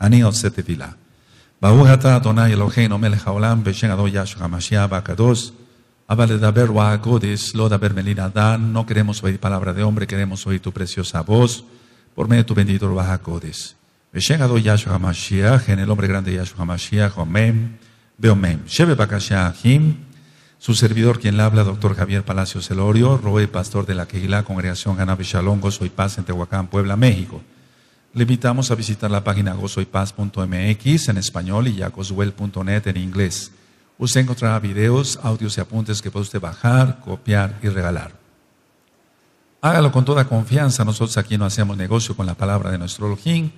Aníos עושה תפילה. ברוך אתה אדוני אלוהינו מלך העולם בשם אדון ישו המשיח והקדוש אבל לדבר guagodes, lo daber dan. no queremos oír palabra de hombre, queremos oír tu preciosa voz, por medio de tu bendito guagodes. Veshengado yashu HaMashiach, en el hombre grande Yahshua HaMashiach, Omem, Beomem. Shebe Bakashahim, su servidor quien le habla, doctor Javier Palacio Celorio, Roe, pastor de la Keilah, Congregación Ganabe soy Paz en Tehuacán, Puebla, México. Le invitamos a visitar la página gozoypaz.mx en español y yacoswell.net en inglés. Usted encontrará videos, audios y apuntes que puede usted bajar, copiar y regalar. Hágalo con toda confianza. Nosotros aquí no hacemos negocio con la palabra de nuestro Elohim.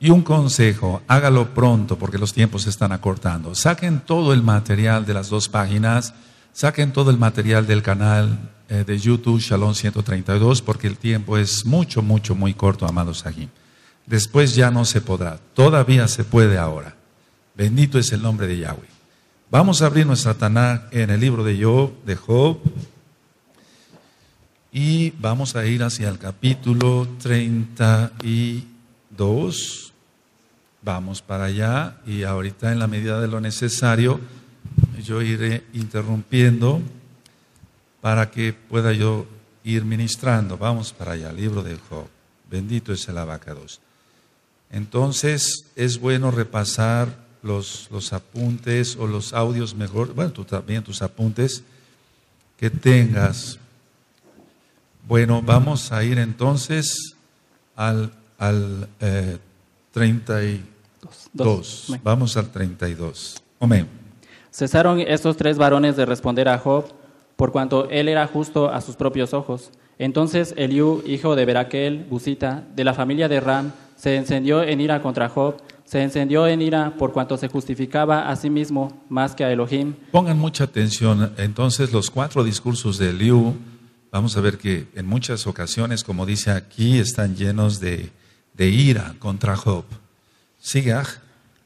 Y un consejo, hágalo pronto porque los tiempos se están acortando. Saquen todo el material de las dos páginas, saquen todo el material del canal eh, de YouTube Shalom 132 porque el tiempo es mucho, mucho, muy corto, amados aquí después ya no se podrá. Todavía se puede ahora. Bendito es el nombre de Yahweh. Vamos a abrir nuestra Taná en el libro de Job, Y vamos a ir hacia el capítulo 32. Vamos para allá y ahorita en la medida de lo necesario yo iré interrumpiendo para que pueda yo ir ministrando. Vamos para allá, libro de Job. Bendito es el abacado. Entonces es bueno repasar los, apuntes o los audios mejor, bueno, tú también tus apuntes que tengas. Bueno, vamos a ir entonces al, al 32. Eh, vamos al 32. Amén. Cesaron estos tres varones de responder a Job, por cuanto él era justo a sus propios ojos. Entonces Eliú, hijo de Beraquel, Busita, de la familia de Ram, se encendió en ira contra Job, se encendió en ira por cuanto se justificaba a sí mismo más que a Elohim. Pongan mucha atención, entonces los cuatro discursos de Eliú, vamos a ver que en muchas ocasiones, como dice aquí, están llenos de, ira contra Job. Sigue,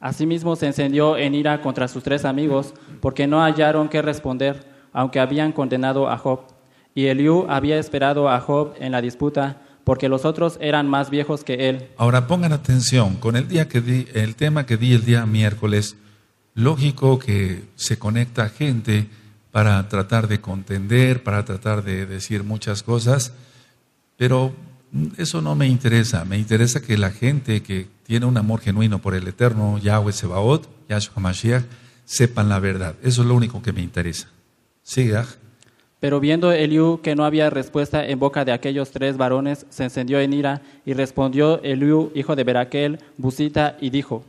Asimismo se encendió en ira contra sus tres amigos, porque no hallaron qué responder, aunque habían condenado a Job. Y Eliú había esperado a Job en la disputa, porque los otros eran más viejos que él. Ahora pongan atención, con el, día que di, el tema que di el día miércoles, lógico que se conecta gente para tratar de contender, para tratar de decir muchas cosas, pero eso no me interesa, me interesa que la gente que tiene un amor genuino por el eterno Yahweh Sebaot, Yahshua Mashiach, sepan la verdad, eso es lo único que me interesa. Siga. Pero viendo Eliú que no había respuesta en boca de aquellos tres varones, se encendió en ira y respondió Eliú, hijo de Beraquel, Busita, y dijo,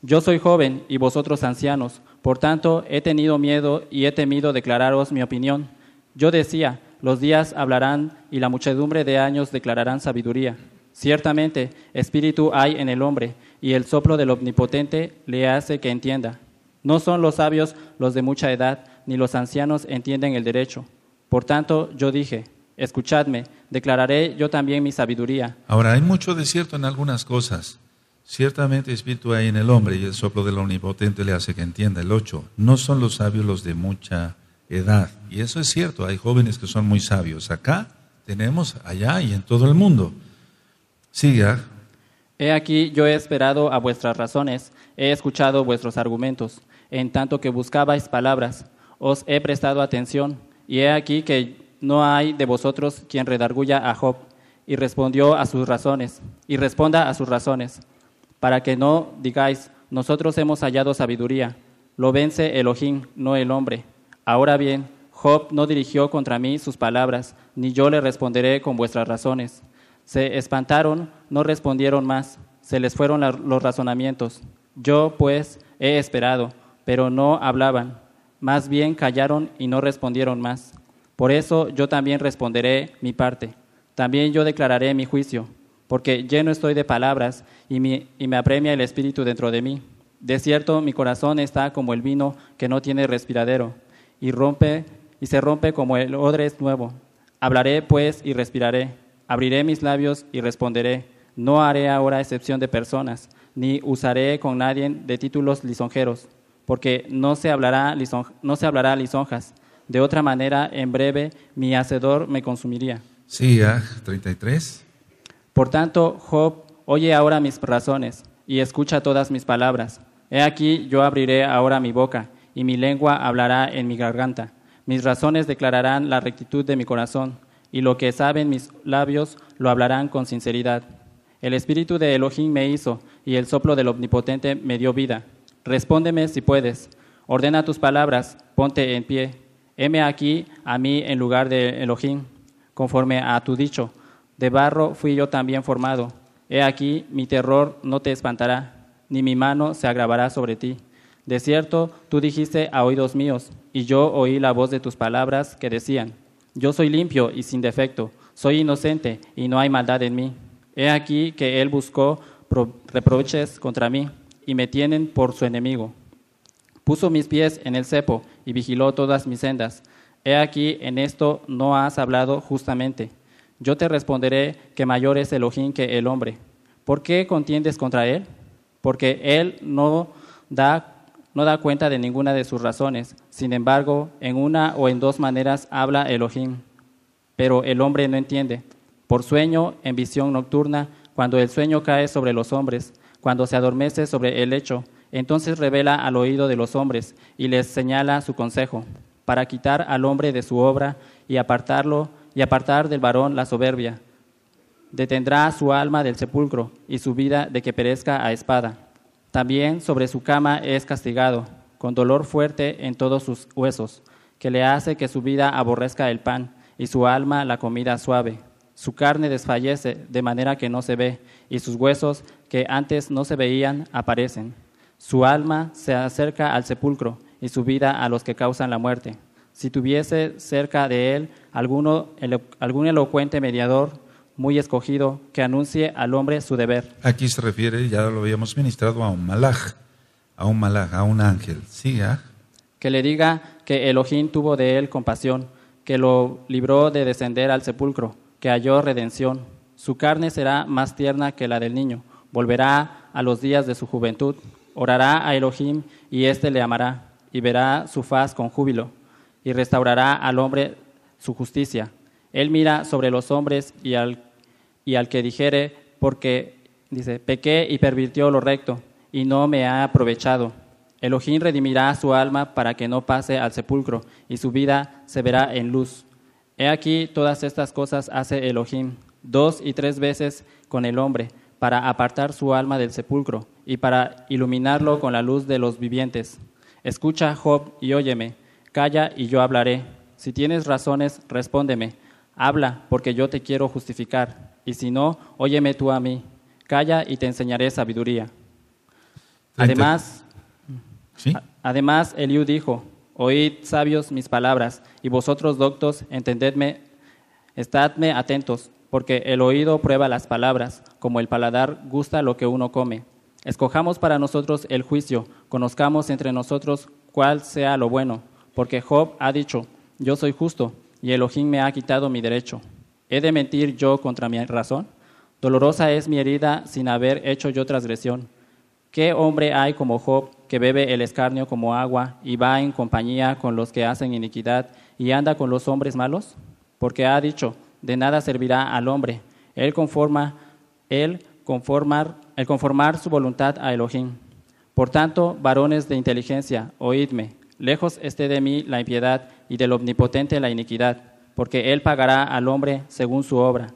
Yo soy joven y vosotros ancianos, por tanto he tenido miedo y he temido declararos mi opinión. Yo decía, los días hablarán y la muchedumbre de años declararán sabiduría. Ciertamente, espíritu hay en el hombre, y el soplo del Omnipotente le hace que entienda. No son los sabios los de mucha edad, ni los ancianos entienden el derecho por tanto, yo dije, escuchadme, declararé yo también mi sabiduría. Ahora, hay mucho de cierto en algunas cosas. Ciertamente espíritu hay en el hombre y el soplo del omnipotente le hace que entienda. El ocho. No son los sabios los de mucha edad. Y eso es cierto, hay jóvenes que son muy sabios. Acá tenemos, allá y en todo el mundo. Siga. He aquí yo he esperado a vuestras razones, he escuchado vuestros argumentos. En tanto que buscabais palabras, os he prestado atención y he aquí que no hay de vosotros quien redarguya a Job. Y respondió a sus razones, y responda a sus razones, para que no digáis, nosotros hemos hallado sabiduría, lo vence el Elohim, no el hombre. Ahora bien, Job no dirigió contra mí sus palabras, ni yo le responderé con vuestras razones. Se espantaron, no respondieron más, se les fueron los razonamientos. Yo, pues, he esperado, pero no hablaban. Más bien callaron y no respondieron más. Por eso yo también responderé mi parte. También yo declararé mi juicio, porque lleno estoy de palabras y, me apremia el espíritu dentro de mí. De cierto, mi corazón está como el vino que no tiene respiradero y rompe y se rompe como el odre nuevo. Hablaré pues y respiraré. Abriré mis labios y responderé. No haré ahora excepción de personas, ni usaré con nadie de títulos lisonjeros porque no se hablará, no se hablará lisonjas. De otra manera, en breve, mi hacedor me consumiría. Sí, 33. Ah, Por tanto, Job, oye ahora mis razones y escucha todas mis palabras. He aquí, yo abriré ahora mi boca y mi lengua hablará en mi garganta. Mis razones declararán la rectitud de mi corazón y lo que saben mis labios lo hablarán con sinceridad. El espíritu de Elohim me hizo y el soplo del Omnipotente me dio vida. Respóndeme si puedes. Ordena tus palabras, ponte en pie. Heme aquí a mí en lugar de Elohim, conforme a tu dicho. De barro fui yo también formado. He aquí, mi terror no te espantará, ni mi mano se agravará sobre ti. De cierto, tú dijiste a oídos míos, y yo oí la voz de tus palabras que decían, Yo soy limpio y sin defecto, soy inocente y no hay maldad en mí. He aquí que él buscó reproches contra mí y me tienen por su enemigo. Puso mis pies en el cepo y vigiló todas mis sendas. He aquí, en esto no has hablado justamente. Yo te responderé que mayor es Elohim que el hombre. ¿Por qué contiendes contra él? Porque él no da, no da cuenta de ninguna de sus razones. Sin embargo, en una o en dos maneras habla Elohim. Pero el hombre no entiende. Por sueño, en visión nocturna, cuando el sueño cae sobre los hombres, cuando se adormece sobre el lecho. Entonces revela al oído de los hombres y les señala su consejo, para quitar al hombre de su obra y apartarlo y apartar del varón la soberbia. Detendrá su alma del sepulcro y su vida de que perezca a espada. También sobre su cama es castigado, con dolor fuerte en todos sus huesos, que le hace que su vida aborrezca el pan y su alma la comida suave. Su carne desfallece de manera que no se ve y sus huesos que antes no se veían aparecen. Su alma se acerca al sepulcro y su vida a los que causan la muerte. Si tuviese cerca de él alguno, algún elocuente mediador muy escogido que anuncie al hombre su deber. Aquí se refiere, ya lo habíamos ministrado, a un malaj, a un malaj, a un ángel. Siga. ¿ah? Que le diga que Elohim tuvo de él compasión, que lo libró de descender al sepulcro, que halló redención. Su carne será más tierna que la del niño volverá a los días de su juventud, orará a Elohim y éste le amará, y verá su faz con júbilo, y restaurará al hombre su justicia. Él mira sobre los hombres y al, que dijere, porque, dice, pequé y pervirtió lo recto, y no me ha aprovechado. Elohim redimirá su alma para que no pase al sepulcro, y su vida se verá en luz. He aquí todas estas cosas hace Elohim, dos y tres veces con el hombre, para apartar su alma del sepulcro y para iluminarlo con la luz de los vivientes. Escucha, Job, y óyeme, calla y yo hablaré. Si tienes razones, respóndeme. Habla, porque yo te quiero justificar. Y si no, óyeme tú a mí. Calla y te enseñaré sabiduría. Además, además Eliú dijo, oíd sabios mis palabras, y vosotros doctos, entendedme, estadme atentos, porque el oído prueba las palabras, como el paladar gusta lo que uno come. Escojamos para nosotros el juicio, conozcamos entre nosotros cuál sea lo bueno, porque Job ha dicho, yo soy justo, y Elohim me ha quitado mi derecho. ¿He de mentir yo contra mi razón? Dolorosa es mi herida sin haber hecho yo transgresión. ¿Qué hombre hay como Job que bebe el escarnio como agua y va en compañía con los que hacen iniquidad y anda con los hombres malos? Porque ha dicho, de nada servirá al hombre él conforma, conformar, conformar su voluntad a Elohim. Por tanto, varones de inteligencia, oídme, lejos esté de mí la impiedad y del omnipotente la iniquidad, porque él pagará al hombre según su obra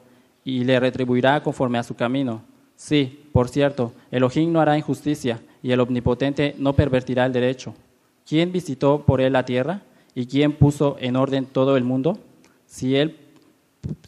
y le retribuirá conforme a su camino. Sí, por cierto, Elohim no hará injusticia y el omnipotente no pervertirá el derecho. ¿Quién visitó por él la tierra y quién puso en orden todo el mundo? Si él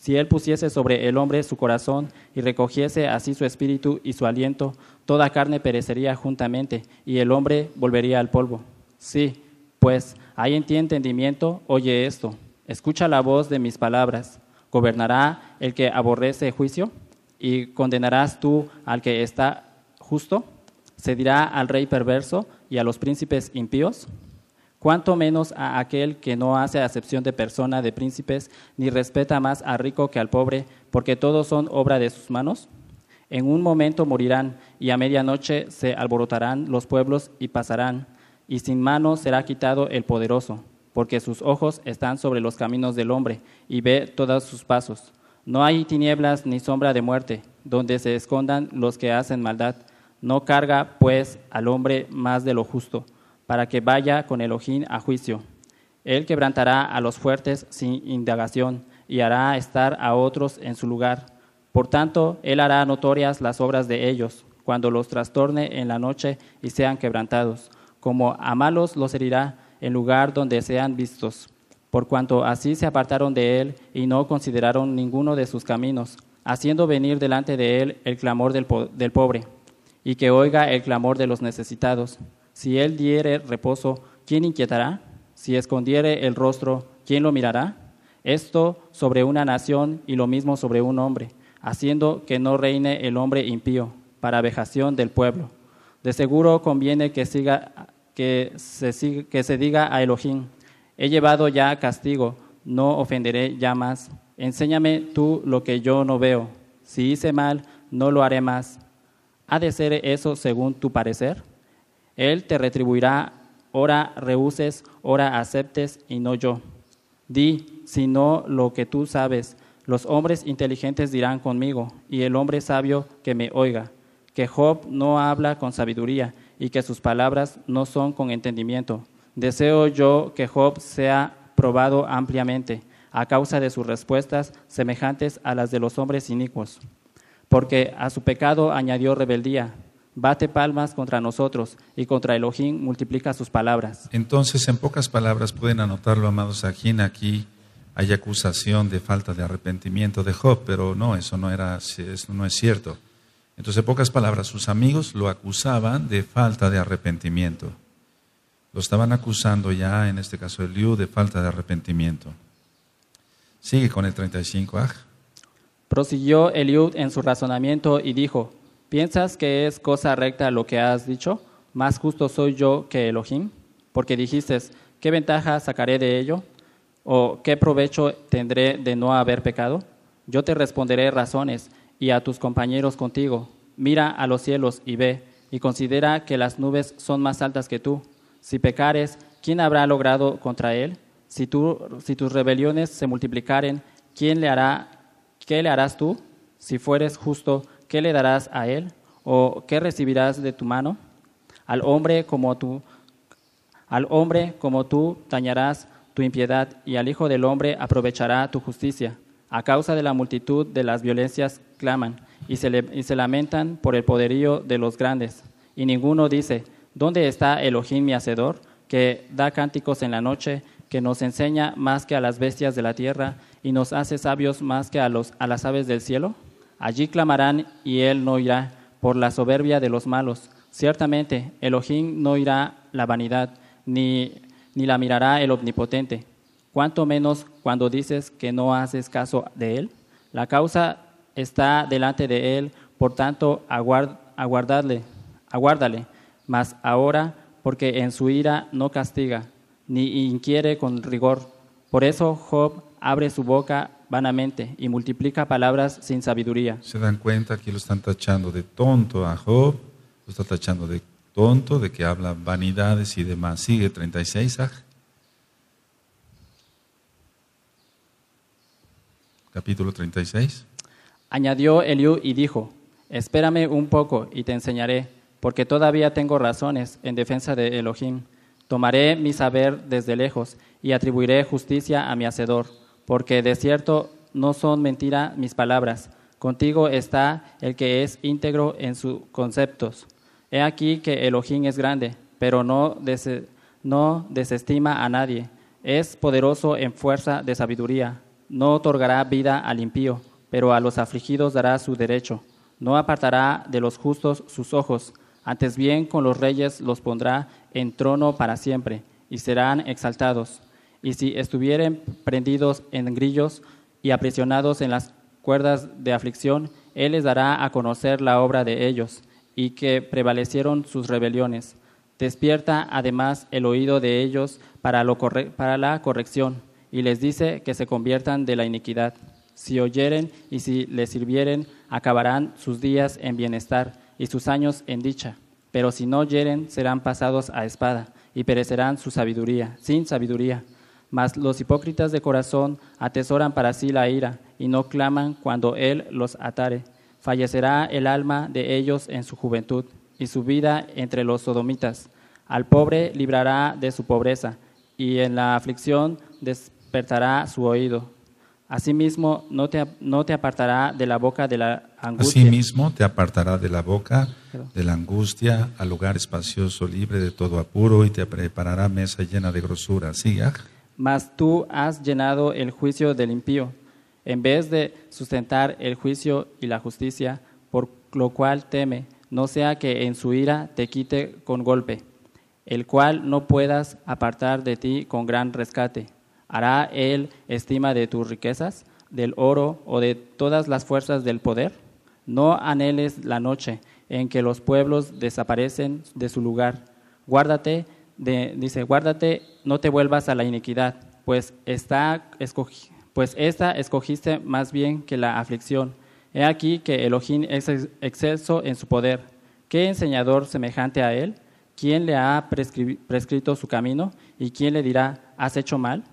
si él pusiese sobre el hombre su corazón y recogiese así su espíritu y su aliento, toda carne perecería juntamente y el hombre volvería al polvo. Sí, pues hay en ti entendimiento, oye esto, escucha la voz de mis palabras. ¿Gobernará el que aborrece juicio? ¿Y condenarás tú al que está justo? ¿Se dirá al rey perverso y a los príncipes impíos? ¿Cuánto menos a aquel que no hace acepción de persona de príncipes, ni respeta más al rico que al pobre, porque todos son obra de sus manos? En un momento morirán, y a medianoche se alborotarán los pueblos y pasarán, y sin mano será quitado el poderoso, porque sus ojos están sobre los caminos del hombre, y ve todos sus pasos. No hay tinieblas ni sombra de muerte, donde se escondan los que hacen maldad. No carga, pues, al hombre más de lo justo para que vaya con ojín a juicio. Él quebrantará a los fuertes sin indagación y hará estar a otros en su lugar. Por tanto, Él hará notorias las obras de ellos, cuando los trastorne en la noche y sean quebrantados. Como a malos los herirá en lugar donde sean vistos. Por cuanto así se apartaron de Él y no consideraron ninguno de sus caminos, haciendo venir delante de Él el clamor del pobre, y que oiga el clamor de los necesitados si él diere reposo, ¿quién inquietará? Si escondiere el rostro, ¿quién lo mirará? Esto sobre una nación y lo mismo sobre un hombre, haciendo que no reine el hombre impío, para vejación del pueblo. De seguro conviene que, siga, que, se, que se diga a Elohim, he llevado ya castigo, no ofenderé ya más. Enséñame tú lo que yo no veo. Si hice mal, no lo haré más. ¿Ha de ser eso según tu parecer? Él te retribuirá, ora rehuses, ora aceptes y no yo. Di, sino lo que tú sabes. Los hombres inteligentes dirán conmigo, y el hombre sabio que me oiga, que Job no habla con sabiduría y que sus palabras no son con entendimiento. Deseo yo que Job sea probado ampliamente a causa de sus respuestas semejantes a las de los hombres inicuos, porque a su pecado añadió rebeldía bate palmas contra nosotros y contra Elohim multiplica sus palabras. Entonces, en pocas palabras, pueden anotarlo, amados Ajín, aquí hay acusación de falta de arrepentimiento de Job, pero no, eso no, era, eso no es cierto. Entonces, en pocas palabras, sus amigos lo acusaban de falta de arrepentimiento. Lo estaban acusando ya, en este caso Eliud de falta de arrepentimiento. Sigue con el 35. Aj. Ah. Prosiguió Eliud en su razonamiento y dijo, ¿Piensas que es cosa recta lo que has dicho? Más justo soy yo que Elohim, porque dijiste, ¿qué ventaja sacaré de ello? ¿O qué provecho tendré de no haber pecado? Yo te responderé razones y a tus compañeros contigo. Mira a los cielos y ve, y considera que las nubes son más altas que tú. Si pecares, ¿quién habrá logrado contra él? Si, tus rebeliones se multiplicaren, ¿quién ¿qué le harás tú? Si fueres justo, ¿qué le darás a él? ¿O qué recibirás de tu mano? Al hombre como tú, al hombre como tú dañarás tu impiedad y al Hijo del Hombre aprovechará tu justicia. A causa de la multitud de las violencias claman y se, lamentan por el poderío de los grandes. Y ninguno dice, ¿dónde está ojín mi hacedor, que da cánticos en la noche, que nos enseña más que a las bestias de la tierra y nos hace sabios más que a, los, a las aves del cielo? Allí clamarán y él no irá por la soberbia de los malos. Ciertamente, Elohim no irá la vanidad, ni, la mirará el omnipotente. Cuanto menos cuando dices que no haces caso de él. La causa está delante de él, por tanto, aguardadle, aguárdale. Mas ahora, porque en su ira no castiga, ni inquiere con rigor. Por eso Job abre su boca vanamente y multiplica palabras sin sabiduría. Se dan cuenta, que lo están tachando de tonto a Job, lo está tachando de tonto, de que habla vanidades y demás. Sigue 36, aj. Ah. Capítulo 36. Añadió Eliú y dijo, espérame un poco y te enseñaré, porque todavía tengo razones en defensa de Elohim. Tomaré mi saber desde lejos y atribuiré justicia a mi Hacedor porque de cierto no son mentira mis palabras. Contigo está el que es íntegro en sus conceptos. He aquí que Elohim es grande, pero no, no desestima a nadie. Es poderoso en fuerza de sabiduría. No otorgará vida al impío, pero a los afligidos dará su derecho. No apartará de los justos sus ojos. Antes bien con los reyes los pondrá en trono para siempre, y serán exaltados y si estuvieren prendidos en grillos y aprisionados en las cuerdas de aflicción, Él les dará a conocer la obra de ellos y que prevalecieron sus rebeliones. Despierta además el oído de ellos para, para la corrección y les dice que se conviertan de la iniquidad. Si oyeren y si les sirvieren, acabarán sus días en bienestar y sus años en dicha. Pero si no oyeren, serán pasados a espada y perecerán su sabiduría, sin sabiduría mas los hipócritas de corazón atesoran para sí la ira y no claman cuando Él los atare. Fallecerá el alma de ellos en su juventud y su vida entre los sodomitas. Al pobre librará de su pobreza y en la aflicción despertará su oído. Asimismo, no te, no te apartará de la boca de la angustia. Asimismo, te apartará de la boca de la angustia al lugar espacioso, libre de todo apuro, y te preparará mesa llena de grosura. Siga. Ah mas tú has llenado el juicio del impío, en vez de sustentar el juicio y la justicia, por lo cual teme, no sea que en su ira te quite con golpe, el cual no puedas apartar de ti con gran rescate. ¿Hará él estima de tus riquezas, del oro o de todas las fuerzas del poder? No anheles la noche en que los pueblos desaparecen de su lugar. Guárdate dice, guárdate, no te vuelvas a la iniquidad, pues, está pues esta escogiste más bien que la aflicción. He aquí que Elohim es exceso en su poder. ¿Qué enseñador semejante a él? ¿Quién le ha prescrito su camino? ¿Y quién le dirá, has hecho mal?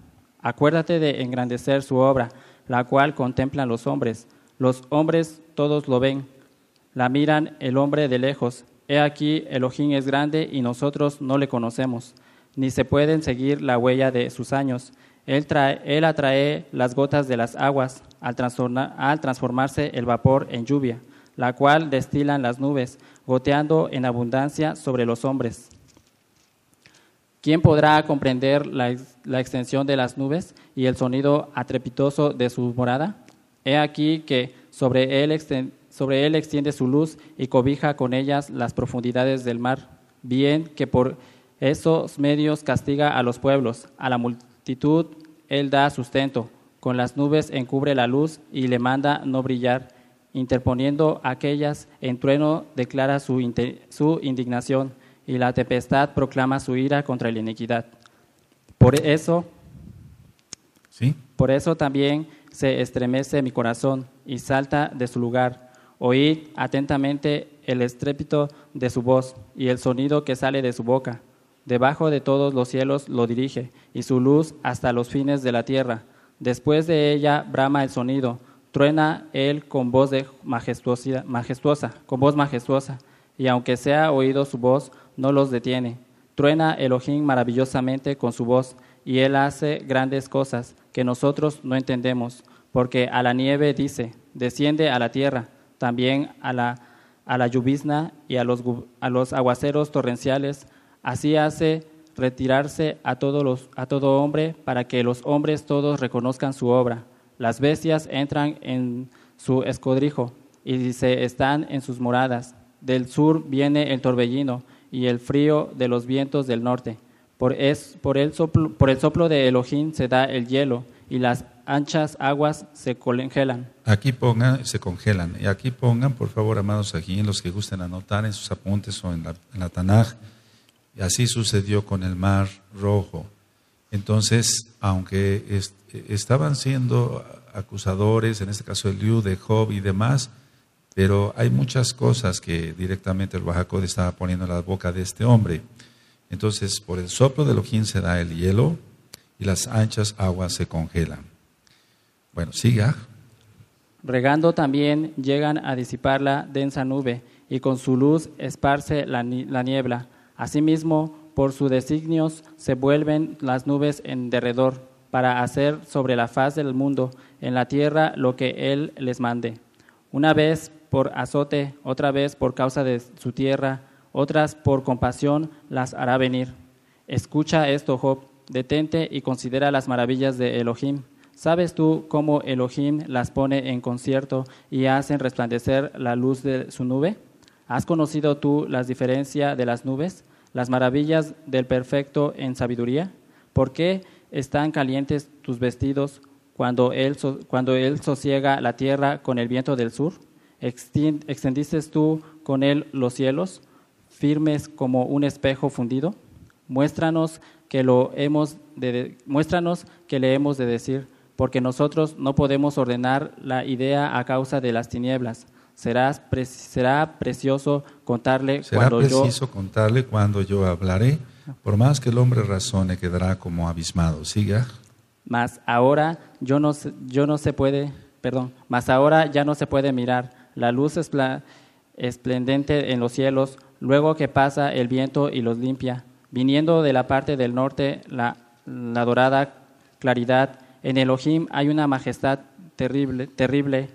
Acuérdate de engrandecer su obra, la cual contemplan los hombres. Los hombres todos lo ven, la miran el hombre de lejos, He aquí, ojín es grande y nosotros no le conocemos, ni se pueden seguir la huella de sus años. Él, atrae las gotas de las aguas al, transformarse el vapor en lluvia, la cual destilan las nubes, goteando en abundancia sobre los hombres. ¿Quién podrá comprender la, extensión de las nubes y el sonido atrepitoso de su morada? He aquí que sobre él exten, sobre él extiende su luz y cobija con ellas las profundidades del mar. Bien que por esos medios castiga a los pueblos, a la multitud él da sustento, con las nubes encubre la luz y le manda no brillar, interponiendo aquellas en trueno declara su, su indignación y la tempestad proclama su ira contra la iniquidad. Por eso, ¿Sí? por eso también se estremece mi corazón y salta de su lugar Oíd atentamente el estrépito de su voz y el sonido que sale de su boca. Debajo de todos los cielos lo dirige, y su luz hasta los fines de la tierra. Después de ella brama el sonido, truena él con voz majestuosa, con voz majestuosa, y aunque sea oído su voz, no los detiene. Truena Elohim maravillosamente con su voz, y él hace grandes cosas que nosotros no entendemos, porque a la nieve dice, desciende a la tierra, también a la, a y a los, a los aguaceros torrenciales. Así hace retirarse a, todos los, a todo hombre para que los hombres todos reconozcan su obra. Las bestias entran en su escodrijo y se están en sus moradas. Del sur viene el torbellino y el frío de los vientos del norte. Por, es, por, el, por el soplo de Elohim se da el hielo y las anchas aguas se congelan. Aquí pongan, se congelan. Y aquí pongan, por favor, amados aquí, los que gusten anotar en sus apuntes o en la, Tanaj. Y así sucedió con el mar rojo. Entonces, aunque estaban siendo acusadores, en este caso el Liu, de Job y demás, pero hay muchas cosas que directamente el Bajacod estaba poniendo en la boca de este hombre. Entonces, por el soplo de Elohim se da el hielo y las anchas aguas se congelan. Bueno, siga. ¿ah? Regando también llegan a disipar la densa nube y con su luz esparce la, niebla. Asimismo, por sus designios se vuelven las nubes en derredor para hacer sobre la faz del mundo en la tierra lo que Él les mande. Una vez por azote, otra vez por causa de su tierra, otras por compasión las hará venir. Escucha esto, Job, detente y considera las maravillas de Elohim ¿Sabes tú cómo Elohim las pone en concierto y hacen resplandecer la luz de su nube? ¿Has conocido tú las diferencias de las nubes, las maravillas del perfecto en sabiduría? ¿Por qué están calientes tus vestidos cuando él, sosiega la tierra con el viento del sur? ¿Extendiste tú con él los cielos, firmes como un espejo fundido? Muéstranos que, lo hemos muéstranos que le hemos de decir porque nosotros no podemos ordenar la idea a causa de las tinieblas. será precioso contarle cuando yo... contarle cuando yo hablaré, por más que el hombre razone, quedará como abismado. Siga. Mas ahora yo no, se puede, perdón, mas ahora ya no se puede mirar la luz esplendente en los cielos, luego que pasa el viento y los limpia, viniendo de la parte del norte la dorada claridad en Elohim hay una majestad terrible, terrible.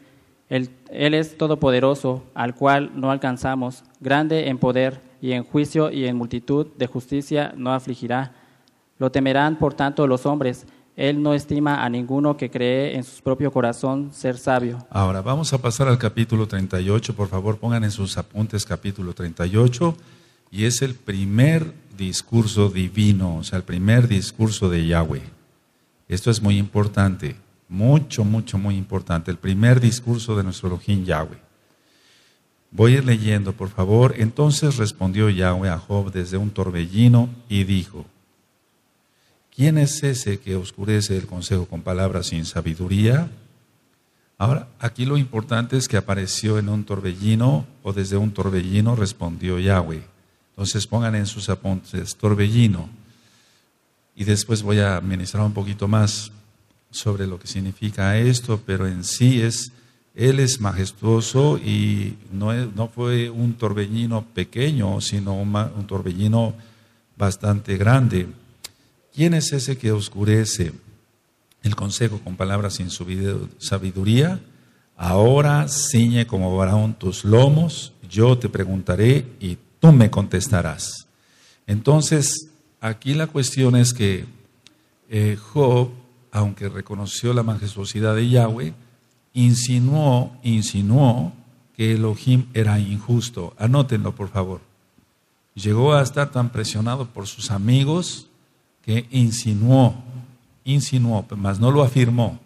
Él, él, es todopoderoso, al cual no alcanzamos, grande en poder y en juicio y en multitud de justicia no afligirá. Lo temerán, por tanto, los hombres. Él no estima a ninguno que cree en su propio corazón ser sabio. Ahora vamos a pasar al capítulo 38. Por favor, pongan en sus apuntes capítulo 38. Y es el primer discurso divino, o sea, el primer discurso de Yahweh. Esto es muy importante, mucho, mucho, muy importante. El primer discurso de nuestro Elohim Yahweh. Voy a ir leyendo, por favor. Entonces respondió Yahweh a Job desde un torbellino y dijo, ¿quién es ese que oscurece el consejo con palabras sin sabiduría? Ahora, aquí lo importante es que apareció en un torbellino o desde un torbellino respondió Yahweh. Entonces pongan en sus apuntes, torbellino y después voy a ministrar un poquito más sobre lo que significa esto, pero en sí es, Él es majestuoso y no, no fue un torbellino pequeño, sino un, torbellino bastante grande. ¿Quién es ese que oscurece el consejo con palabras sin sabiduría? Ahora ciñe como varón tus lomos, yo te preguntaré y tú me contestarás. Entonces, Aquí la cuestión es que eh, Job, aunque reconoció la majestuosidad de Yahweh, insinuó, insinuó que Elohim era injusto. Anótenlo, por favor. Llegó a estar tan presionado por sus amigos que insinuó, insinuó, más no lo afirmó,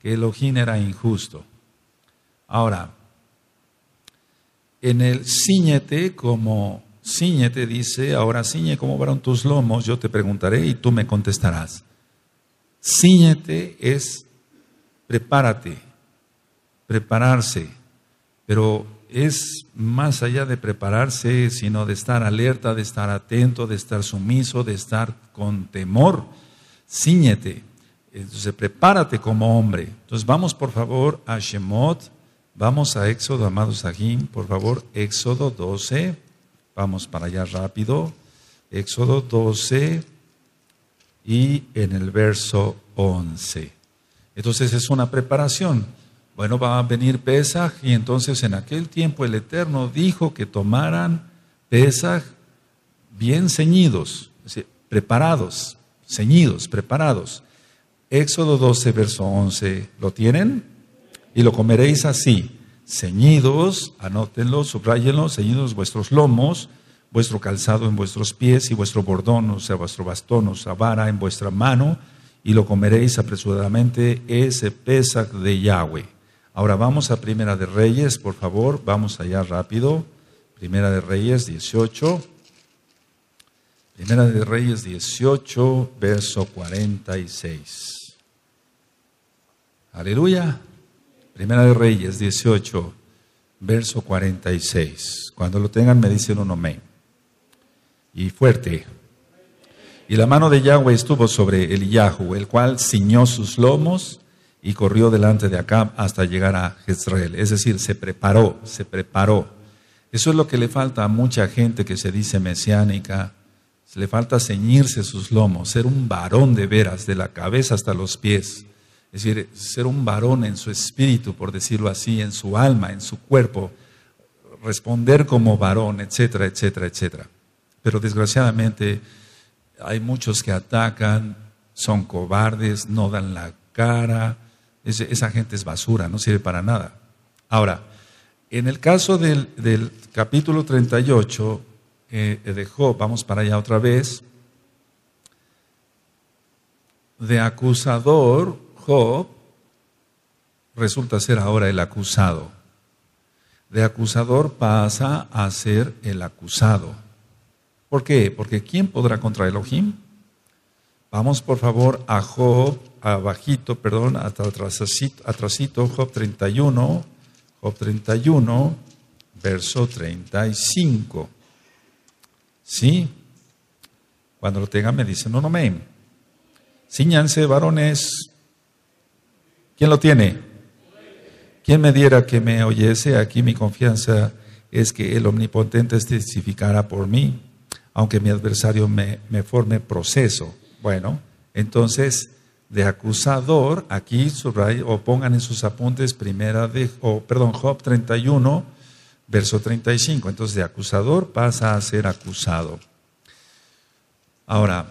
que Elohim era injusto. Ahora, en el ciñete como Ciñete, dice, ahora ciñe como varón tus lomos, yo te preguntaré y tú me contestarás. Ciñete es prepárate, prepararse, pero es más allá de prepararse, sino de estar alerta, de estar atento, de estar sumiso, de estar con temor. Cíñete, entonces prepárate como hombre. Entonces vamos por favor a Shemot, vamos a Éxodo, amados Sagín por favor, Éxodo 12. Vamos para allá rápido. Éxodo 12 y en el verso 11. Entonces es una preparación. Bueno, va a venir Pesaj y entonces en aquel tiempo el Eterno dijo que tomaran Pesaj bien ceñidos, preparados, ceñidos, preparados. Éxodo 12, verso 11, ¿lo tienen? Y lo comeréis así ceñidos, anótenlo, subrayenlo, ceñidos vuestros lomos, vuestro calzado en vuestros pies y vuestro bordón, o sea, vuestro bastón, o vara en vuestra mano, y lo comeréis apresuradamente ese Pesach de Yahweh. Ahora vamos a Primera de Reyes, por favor, vamos allá rápido. Primera de Reyes 18. Primera de Reyes 18, verso 46. Aleluya. Primera de Reyes 18, verso 46. Cuando lo tengan me dicen un amén. Y fuerte. Y la mano de Yahweh estuvo sobre el Yahu, el cual ciñó sus lomos y corrió delante de Acab hasta llegar a Jezreel. Es decir, se preparó, se preparó. Eso es lo que le falta a mucha gente que se dice mesiánica. Le falta ceñirse sus lomos, ser un varón de veras, de la cabeza hasta los pies es decir, ser un varón en su espíritu, por decirlo así, en su alma, en su cuerpo, responder como varón, etcétera, etcétera, etcétera. Pero desgraciadamente hay muchos que atacan, son cobardes, no dan la cara. esa gente es basura, no sirve para nada. Ahora, en el caso del, capítulo 38 eh, de Job, vamos para allá otra vez, de acusador, Job resulta ser ahora el acusado. De acusador pasa a ser el acusado. ¿Por qué? Porque ¿quién podrá contra Elohim? Vamos por favor a Job, abajito, perdón, hasta atrasito, Job 31, Job 31, verso 35. ¿Sí? Cuando lo tengan me dicen, no, no, me. Ciñanse, varones, ¿Quién lo tiene? ¿Quién me diera que me oyese? Aquí mi confianza es que el omnipotente testificará por mí, aunque mi adversario me, forme proceso. Bueno, entonces, de acusador, aquí o pongan en sus apuntes primera de, o perdón, Job 31, verso 35. Entonces, de acusador pasa a ser acusado. Ahora,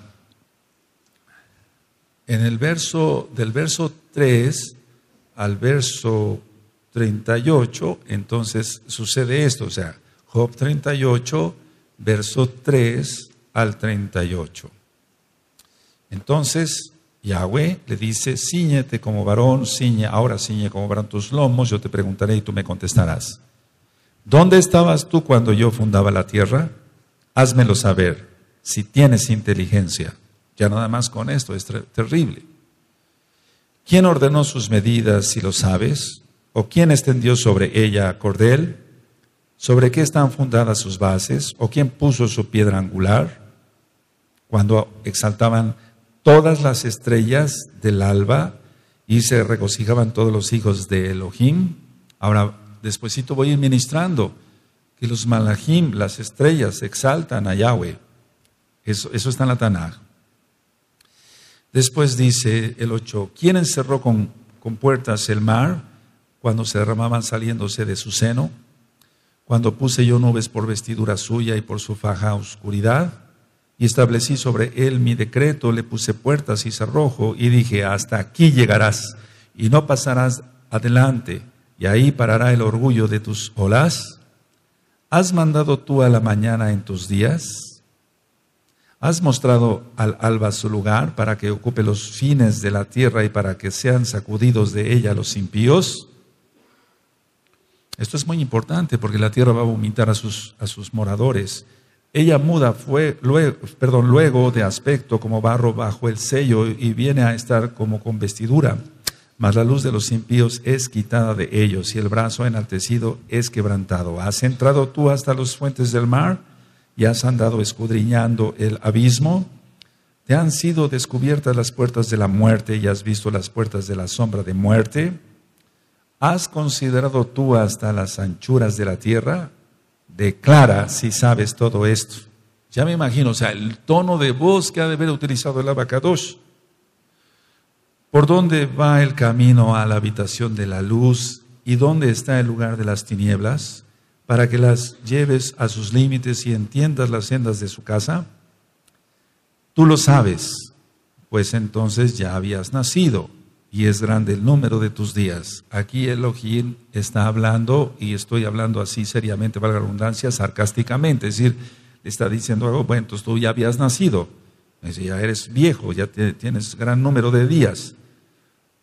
en el verso, del verso 3 al verso 38, entonces sucede esto, o sea, Job 38, verso 3 al 38. Entonces, Yahweh le dice, ciñete como varón, ciñe, ahora ciñe como varón tus lomos, yo te preguntaré y tú me contestarás. ¿Dónde estabas tú cuando yo fundaba la tierra? Házmelo saber, si tienes inteligencia. Ya nada más con esto, es terrible. ¿Quién ordenó sus medidas, si lo sabes? ¿O quién extendió sobre ella cordel? ¿Sobre qué están fundadas sus bases? ¿O quién puso su piedra angular? Cuando exaltaban todas las estrellas del alba y se regocijaban todos los hijos de Elohim. Ahora, despuesito voy a ministrando que los malahim, las estrellas, exaltan a Yahweh. Eso, eso está en la Tanaj. Después dice el 8, ¿quién encerró con, con puertas el mar cuando se derramaban saliéndose de su seno? Cuando puse yo nubes por vestidura suya y por su faja oscuridad, y establecí sobre él mi decreto, le puse puertas y cerrojo, y dije, hasta aquí llegarás, y no pasarás adelante, y ahí parará el orgullo de tus olas. ¿Has mandado tú a la mañana en tus días? Has mostrado al alba su lugar para que ocupe los fines de la tierra y para que sean sacudidos de ella los impíos. Esto es muy importante porque la tierra va a vomitar a sus, a sus moradores. Ella muda fue, perdón, luego de aspecto como barro bajo el sello y viene a estar como con vestidura. Mas la luz de los impíos es quitada de ellos y el brazo enaltecido es quebrantado. ¿Has entrado tú hasta las fuentes del mar? y has andado escudriñando el abismo, te han sido descubiertas las puertas de la muerte y has visto las puertas de la sombra de muerte. ¿Has considerado tú hasta las anchuras de la tierra? Declara si sabes todo esto. Ya me imagino, o sea, el tono de voz que ha de haber utilizado el abacadosh. ¿Por dónde va el camino a la habitación de la luz y dónde está el lugar de las tinieblas? para que las lleves a sus límites y entiendas las sendas de su casa? Tú lo sabes, pues entonces ya habías nacido y es grande el número de tus días. Aquí Elohim está hablando, y estoy hablando así seriamente, valga la redundancia, sarcásticamente, es decir, le está diciendo algo, bueno, entonces tú ya habías nacido, ya eres viejo, ya tienes gran número de días.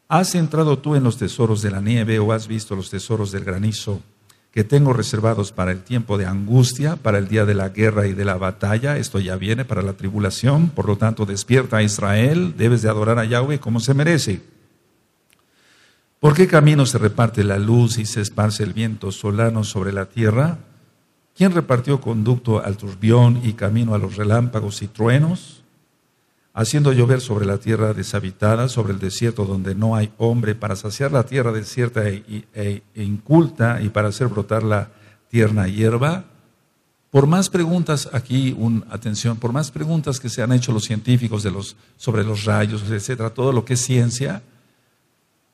¿Has entrado tú en los tesoros de la nieve o has visto los tesoros del granizo que tengo reservados para el tiempo de angustia, para el día de la guerra y de la batalla. Esto ya viene para la tribulación. Por lo tanto, despierta a Israel, debes de adorar a Yahweh como se merece. ¿Por qué camino se reparte la luz y se esparce el viento solano sobre la tierra? ¿Quién repartió conducto al turbión y camino a los relámpagos y truenos? haciendo llover sobre la tierra deshabitada, sobre el desierto donde no hay hombre, para saciar la tierra desierta e, e, e, inculta y para hacer brotar la tierna hierba. Por más preguntas, aquí un, atención, por más preguntas que se han hecho los científicos sobre los rayos, etcétera, todo lo que es ciencia,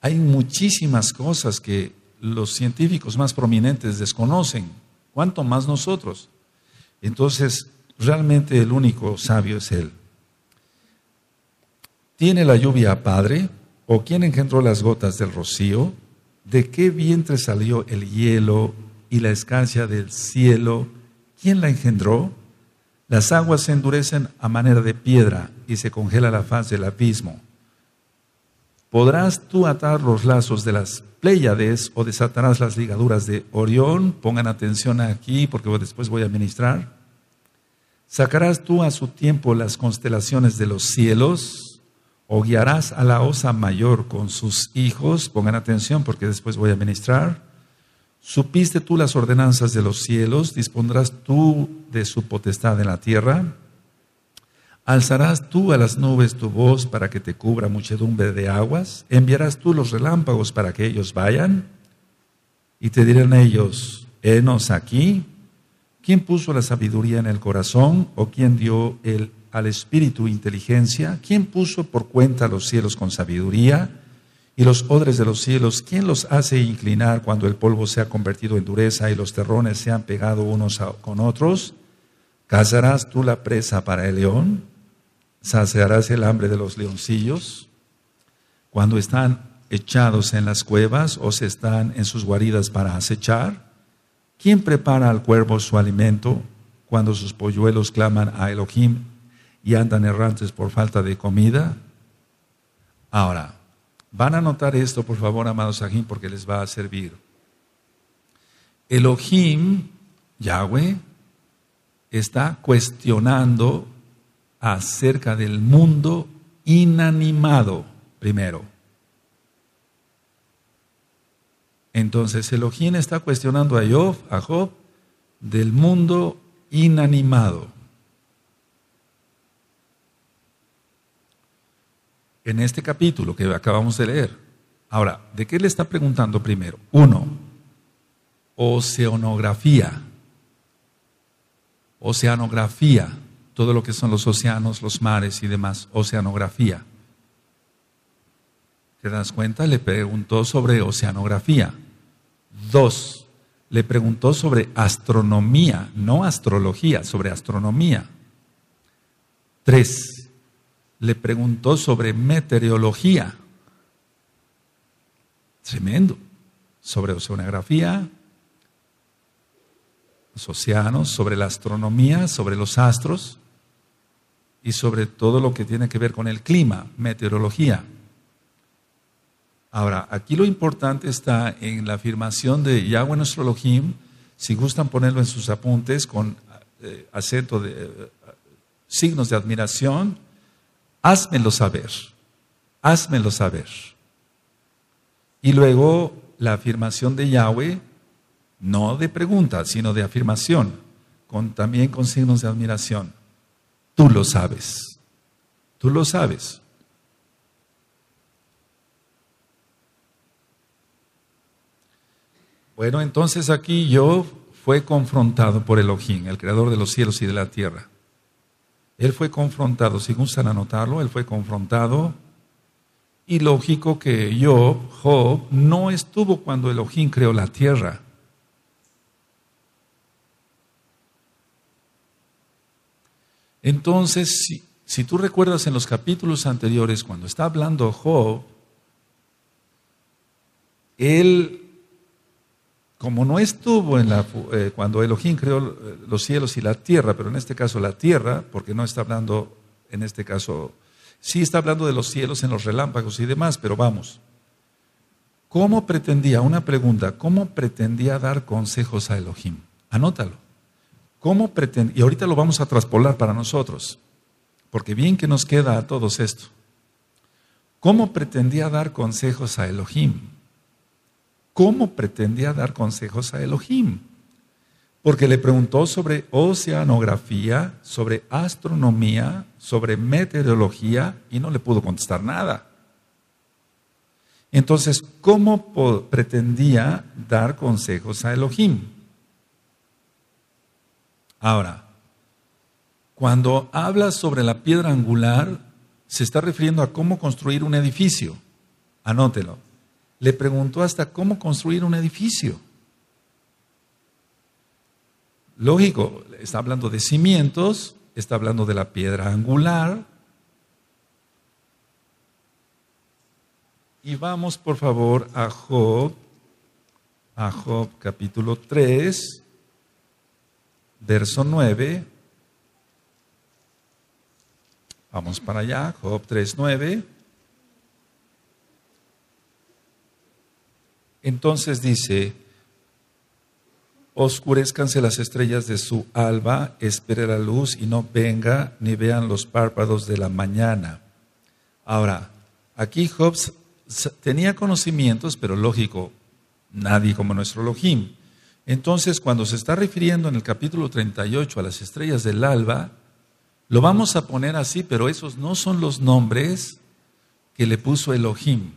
hay muchísimas cosas que los científicos más prominentes desconocen, cuanto más nosotros. Entonces, realmente el único sabio es Él. ¿Tiene la lluvia padre? ¿O quién engendró las gotas del rocío? ¿De qué vientre salió el hielo y la escancia del cielo? ¿Quién la engendró? Las aguas se endurecen a manera de piedra y se congela la faz del abismo. ¿Podrás tú atar los lazos de las Pléyades o desatarás las ligaduras de Orión? Pongan atención aquí porque después voy a ministrar. ¿Sacarás tú a su tiempo las constelaciones de los cielos? o guiarás a la osa mayor con sus hijos, pongan atención porque después voy a ministrar, supiste tú las ordenanzas de los cielos, dispondrás tú de su potestad en la tierra, alzarás tú a las nubes tu voz para que te cubra muchedumbre de aguas, enviarás tú los relámpagos para que ellos vayan, y te dirán ellos, henos aquí, ¿quién puso la sabiduría en el corazón o quién dio el al espíritu inteligencia? ¿Quién puso por cuenta los cielos con sabiduría? ¿Y los odres de los cielos, quién los hace inclinar cuando el polvo se ha convertido en dureza y los terrones se han pegado unos con otros? ¿Cazarás tú la presa para el león? ¿Saciarás el hambre de los leoncillos? Cuando están echados en las cuevas o se están en sus guaridas para acechar? ¿Quién prepara al cuervo su alimento cuando sus polluelos claman a Elohim y andan errantes por falta de comida? Ahora, van a notar esto, por favor, amados Ajim, porque les va a servir. Elohim, Yahweh, está cuestionando acerca del mundo inanimado, primero. Entonces Elohim está cuestionando a Job, a Job del mundo inanimado. en este capítulo que acabamos de leer. Ahora, ¿de qué le está preguntando primero? Uno, oceanografía. Oceanografía, todo lo que son los océanos, los mares y demás, oceanografía. ¿Te das cuenta? Le preguntó sobre oceanografía. Dos, le preguntó sobre astronomía, no astrología, sobre astronomía. Tres, le preguntó sobre meteorología. Tremendo. Sobre oceanografía, los océanos, sobre la astronomía, sobre los astros y sobre todo lo que tiene que ver con el clima, meteorología. Ahora, aquí lo importante está en la afirmación de Yahweh nuestro si gustan ponerlo en sus apuntes con eh, acento de eh, signos de admiración, Házmelo saber, házmelo saber. Y luego la afirmación de Yahweh, no de pregunta, sino de afirmación, con, también con signos de admiración. Tú lo sabes, tú lo sabes. Bueno, entonces aquí yo fue confrontado por Elohim, el creador de los cielos y de la tierra. Él fue confrontado, si gustan anotarlo, él fue confrontado. Y lógico que yo, Job, no estuvo cuando Elohim creó la tierra. Entonces, si, si tú recuerdas en los capítulos anteriores, cuando está hablando Job, él como no estuvo eh, cuando Elohim creó eh, los cielos y la tierra, pero en este caso la tierra, porque no está hablando, en este caso, sí está hablando de los cielos en los relámpagos y demás, pero vamos. ¿Cómo pretendía, una pregunta, cómo pretendía dar consejos a Elohim? Anótalo. ¿Cómo pretendía, y ahorita lo vamos a traspolar para nosotros, porque bien que nos queda a todos esto. ¿Cómo pretendía dar consejos a Elohim? cómo pretendía dar consejos a Elohim, porque le preguntó sobre oceanografía, sobre astronomía, sobre meteorología y no le pudo contestar nada. Entonces, ¿cómo pretendía dar consejos a Elohim? Ahora, cuando habla sobre la piedra angular, se está refiriendo a cómo construir un edificio. Anótelo le preguntó hasta cómo construir un edificio. Lógico, está hablando de cimientos, está hablando de la piedra angular. Y vamos por favor a Job, a Job capítulo 3, verso 9. Vamos para allá, Job 3, 9. Entonces dice, oscurezcanse las estrellas de su alba, espere la luz y no venga ni vean los párpados de la mañana. Ahora, aquí Hobbes tenía conocimientos, pero lógico, nadie como nuestro Elohim. Entonces, cuando se está refiriendo en el capítulo 38 a las estrellas del alba, lo vamos a poner así, pero esos no son los nombres que le puso Elohim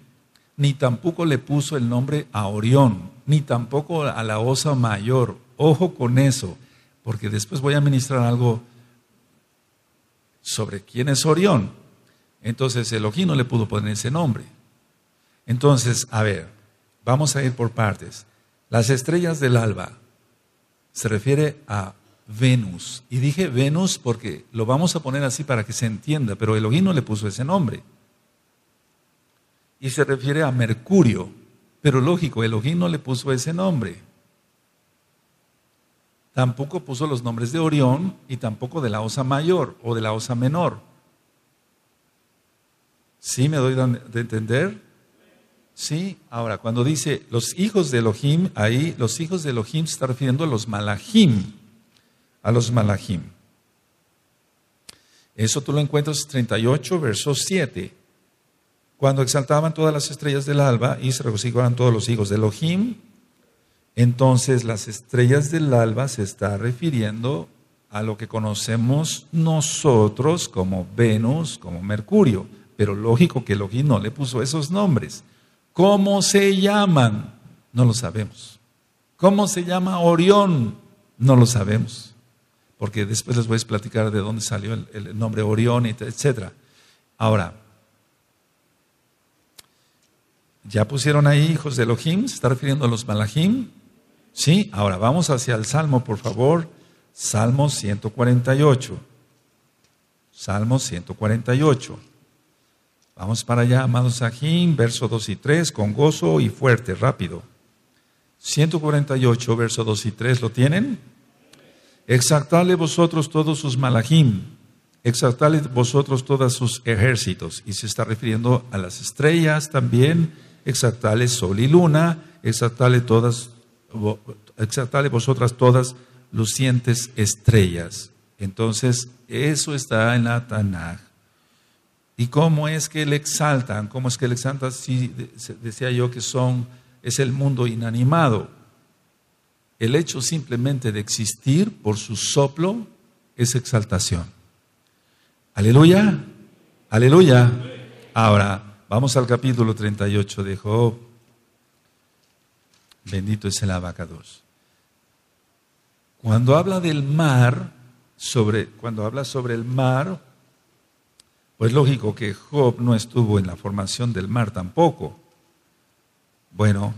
ni tampoco le puso el nombre a Orión, ni tampoco a la osa mayor. Ojo con eso, porque después voy a ministrar algo sobre quién es Orión. Entonces Elohim no le pudo poner ese nombre. Entonces, a ver, vamos a ir por partes. Las estrellas del alba se refiere a Venus. Y dije Venus porque lo vamos a poner así para que se entienda, pero Elohim no le puso ese nombre y se refiere a Mercurio. Pero lógico, Elohim no le puso ese nombre. Tampoco puso los nombres de Orión y tampoco de la osa mayor o de la osa menor. ¿Sí me doy de entender? Sí, ahora cuando dice los hijos de Elohim, ahí los hijos de Elohim se está refiriendo a los malahim, a los malahim. Eso tú lo encuentras 38, versos 7. Cuando exaltaban todas las estrellas del alba y se regocijaban todos los hijos de Elohim, entonces las estrellas del alba se está refiriendo a lo que conocemos nosotros como Venus, como Mercurio. Pero lógico que Elohim no le puso esos nombres. ¿Cómo se llaman? No lo sabemos. ¿Cómo se llama Orión? No lo sabemos. Porque después les voy a platicar de dónde salió el, el nombre Orión, etc. Ahora, ya pusieron ahí hijos de Elohim, se está refiriendo a los Malahim. Sí, ahora vamos hacia el Salmo, por favor. Salmo 148. Salmo 148. Vamos para allá, amados ajim, verso 2 y 3, con gozo y fuerte, rápido. 148, verso 2 y 3, ¿lo tienen? Exaltadle vosotros todos sus malajim, exaltadle vosotros todos sus ejércitos. Y se está refiriendo a las estrellas también, exaltale sol y luna, exaltale todas, exaltale vosotras todas lucientes estrellas. Entonces, eso está en la Tanaj. ¿Y cómo es que le exaltan? ¿Cómo es que le exaltan? Si decía yo que son, es el mundo inanimado. El hecho simplemente de existir por su soplo es exaltación. Aleluya, aleluya. Ahora, Vamos al capítulo 38 de Job. Bendito es el abacados. Cuando habla del mar, sobre, cuando habla sobre el mar, pues lógico que Job no estuvo en la formación del mar tampoco. Bueno,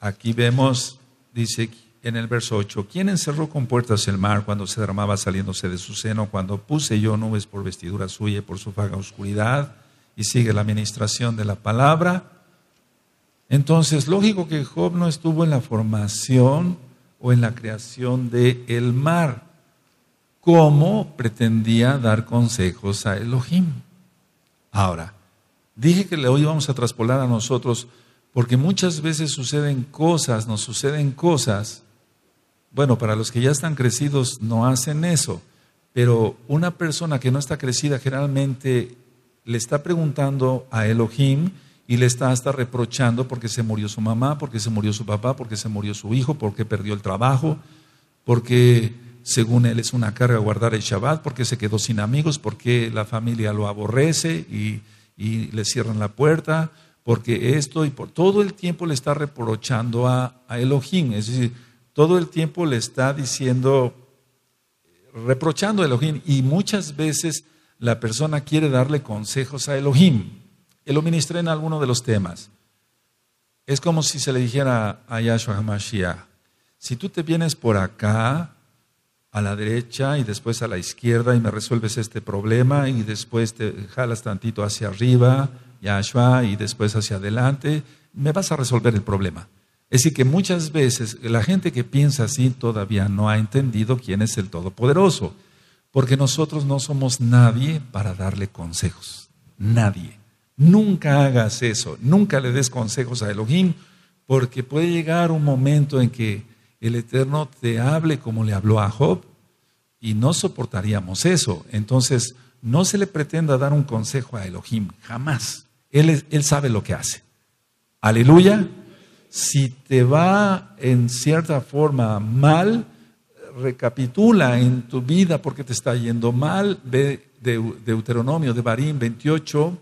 aquí vemos, dice en el verso 8, ¿quién encerró con puertas el mar cuando se derramaba saliéndose de su seno, cuando puse yo nubes por vestidura suya y por su faga oscuridad? y sigue la administración de la palabra. Entonces, lógico que Job no estuvo en la formación o en la creación del el mar. ¿Cómo pretendía dar consejos a Elohim? Ahora, dije que hoy vamos a traspolar a nosotros porque muchas veces suceden cosas, nos suceden cosas. Bueno, para los que ya están crecidos no hacen eso, pero una persona que no está crecida generalmente le está preguntando a Elohim y le está hasta reprochando porque se murió su mamá, porque se murió su papá, porque se murió su hijo, porque perdió el trabajo, porque según él es una carga guardar el Shabbat, porque se quedó sin amigos, porque la familia lo aborrece y, le cierran la puerta, porque esto y por todo el tiempo le está reprochando a, a Elohim, es decir, todo el tiempo le está diciendo, reprochando a Elohim y muchas veces la persona quiere darle consejos a Elohim. Él lo ministré en alguno de los temas. Es como si se le dijera a Yahshua HaMashiach, si tú te vienes por acá, a la derecha y después a la izquierda y me resuelves este problema y después te jalas tantito hacia arriba, Yahshua, y después hacia adelante, me vas a resolver el problema. Es decir, que muchas veces la gente que piensa así todavía no ha entendido quién es el Todopoderoso porque nosotros no somos nadie para darle consejos. Nadie. Nunca hagas eso, nunca le des consejos a Elohim, porque puede llegar un momento en que el Eterno te hable como le habló a Job y no soportaríamos eso. Entonces, no se le pretenda dar un consejo a Elohim, jamás. Él, él sabe lo que hace. Aleluya. Si te va en cierta forma mal, recapitula en tu vida porque te está yendo mal, ve de Deuteronomio, de Barín 28,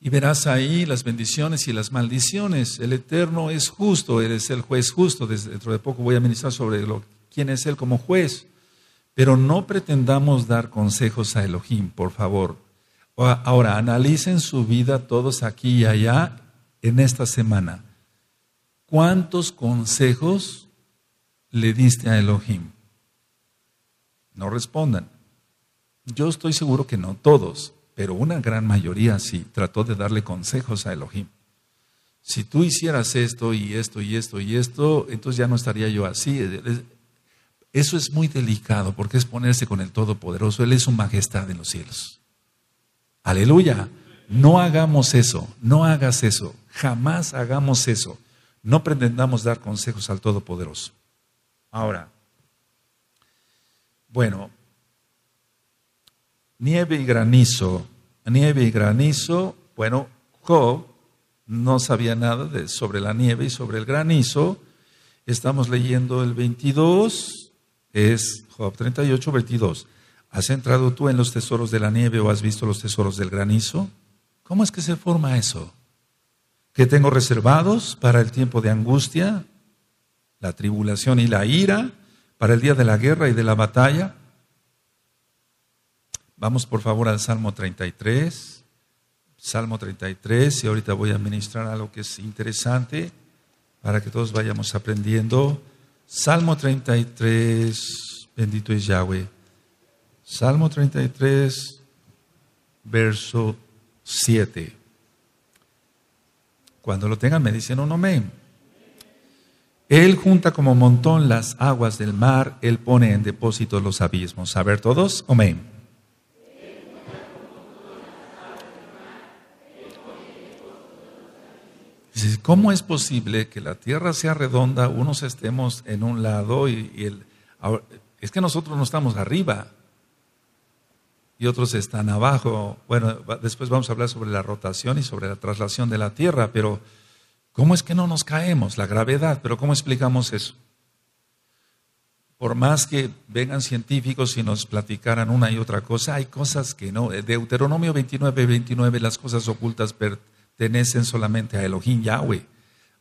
y verás ahí las bendiciones y las maldiciones. El Eterno es justo, eres el juez justo. dentro de poco voy a ministrar sobre lo, quién es Él como juez. Pero no pretendamos dar consejos a Elohim, por favor. Ahora, analicen su vida todos aquí y allá en esta semana. ¿Cuántos consejos le diste a Elohim? No respondan. Yo estoy seguro que no todos, pero una gran mayoría sí trató de darle consejos a Elohim. Si tú hicieras esto y esto y esto y esto, entonces ya no estaría yo así. Eso es muy delicado porque es ponerse con el Todopoderoso. Él es su majestad en los cielos. Aleluya. No hagamos eso, no hagas eso, jamás hagamos eso. No pretendamos dar consejos al Todopoderoso. Ahora, bueno, nieve y granizo, nieve y granizo, bueno, Job no sabía nada sobre la nieve y sobre el granizo. Estamos leyendo el 22, es Job 38, 22. ¿Has entrado tú en los tesoros de la nieve o has visto los tesoros del granizo? ¿Cómo es que se forma eso? ¿Qué tengo reservados para el tiempo de angustia, la tribulación y la ira para el día de la guerra y de la batalla. Vamos por favor al Salmo 33. Salmo 33, y ahorita voy a ministrar algo que es interesante para que todos vayamos aprendiendo. Salmo 33, bendito es Yahweh. Salmo 33, verso 7. Cuando lo tengan me dicen un amén. Él junta como montón las aguas del mar, Él pone en depósito los abismos. A ver todos, amén. ¿Cómo es posible que la tierra sea redonda, unos estemos en un lado y, el... es que nosotros no estamos arriba y otros están abajo. Bueno, después vamos a hablar sobre la rotación y sobre la traslación de la tierra, pero... ¿Cómo es que no nos caemos? La gravedad, pero ¿cómo explicamos eso? Por más que vengan científicos y nos platicaran una y otra cosa, hay cosas que no. Eh, Deuteronomio 29, 29, las cosas ocultas pertenecen solamente a Elohim Yahweh.